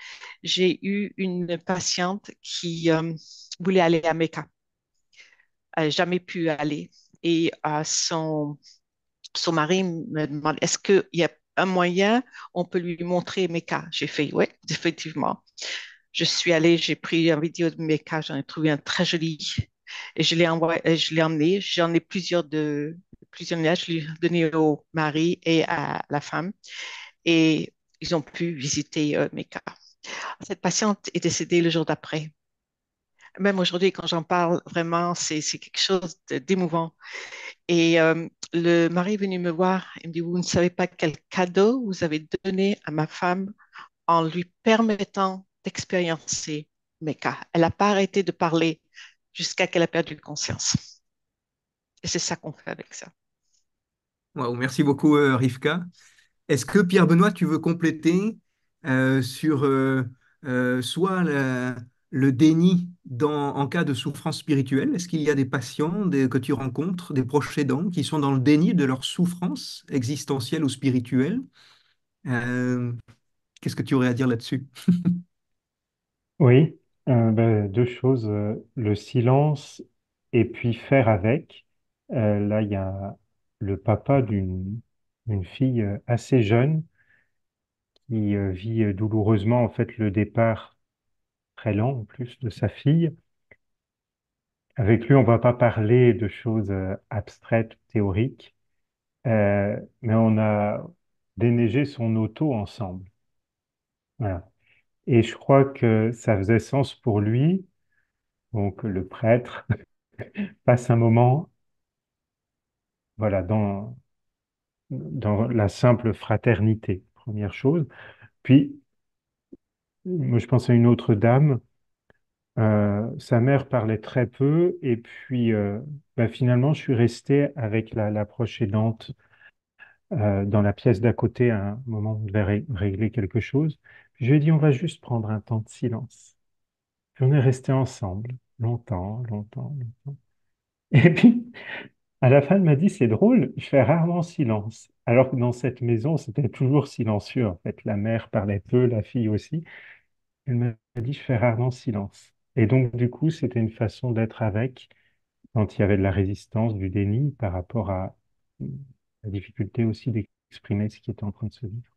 B: J'ai eu une patiente qui euh, voulait aller à Mecca. jamais pu aller. Et euh, son, son mari me demande est-ce qu'il y a un moyen, on peut lui montrer mes J'ai fait oui, effectivement. <laughs> Je suis allée, j'ai pris un vidéo de mes j'en ai trouvé un très joli et je l'ai envoyé, euh, je l'ai emmené. J'en ai plusieurs de plusieurs là, je l'ai donné au mari et à la femme et ils ont pu visiter euh, Meka Cette patiente est décédée le jour d'après même aujourd'hui, quand j'en parle, vraiment, c'est quelque chose d'émouvant. Et euh, le mari est venu me voir et me dit, vous ne savez pas quel cadeau vous avez donné à ma femme en lui permettant d'expériencer mes cas. Elle n'a pas arrêté de parler jusqu'à qu'elle a perdu conscience. Et c'est ça qu'on fait avec ça.
A: merci beaucoup, euh, Rivka. Est-ce que Pierre-Benoît, tu veux compléter euh, sur euh, soit la, le déni dans, en cas de souffrance spirituelle Est-ce qu'il y a des patients que tu rencontres, des proches aidants, qui sont dans le déni de leur souffrance existentielle ou spirituelle euh, Qu'est-ce que tu aurais à dire là-dessus
C: <laughs> Oui, euh, ben, deux choses. Euh, le silence et puis faire avec. là, il y a le papa d'une fille assez jeune qui vit douloureusement en fait le départ très lent en plus, de sa fille. Avec lui, on ne va pas parler de choses euh, abstraites, théoriques, euh, mais on a déneigé son auto ensemble. Et je crois que ça faisait sens pour lui. Donc le prêtre <laughs> passe un moment voilà, dans, dans la simple fraternité, première chose. Puis moi, je pense à une autre dame. Euh, sa mère parlait très peu, et puis euh, bah, finalement, je suis resté avec la, proche aidante euh, dans la pièce d'à côté à un moment où on devait régler quelque chose. je lui ai dit, on va juste prendre un temps de silence. Puis on est resté ensemble longtemps, longtemps, longtemps. Et puis, à la fin, elle m'a dit, c'est drôle, je fais rarement silence. Alors que dans cette maison, c'était toujours silencieux, en fait. La mère parlait peu, la fille aussi. Elle m'a dit, je fais rarement silence. Et donc, du coup, c'était une façon d'être avec quand il y avait de la résistance, du déni par rapport à la difficulté aussi d'exprimer ce qui était en train de se vivre.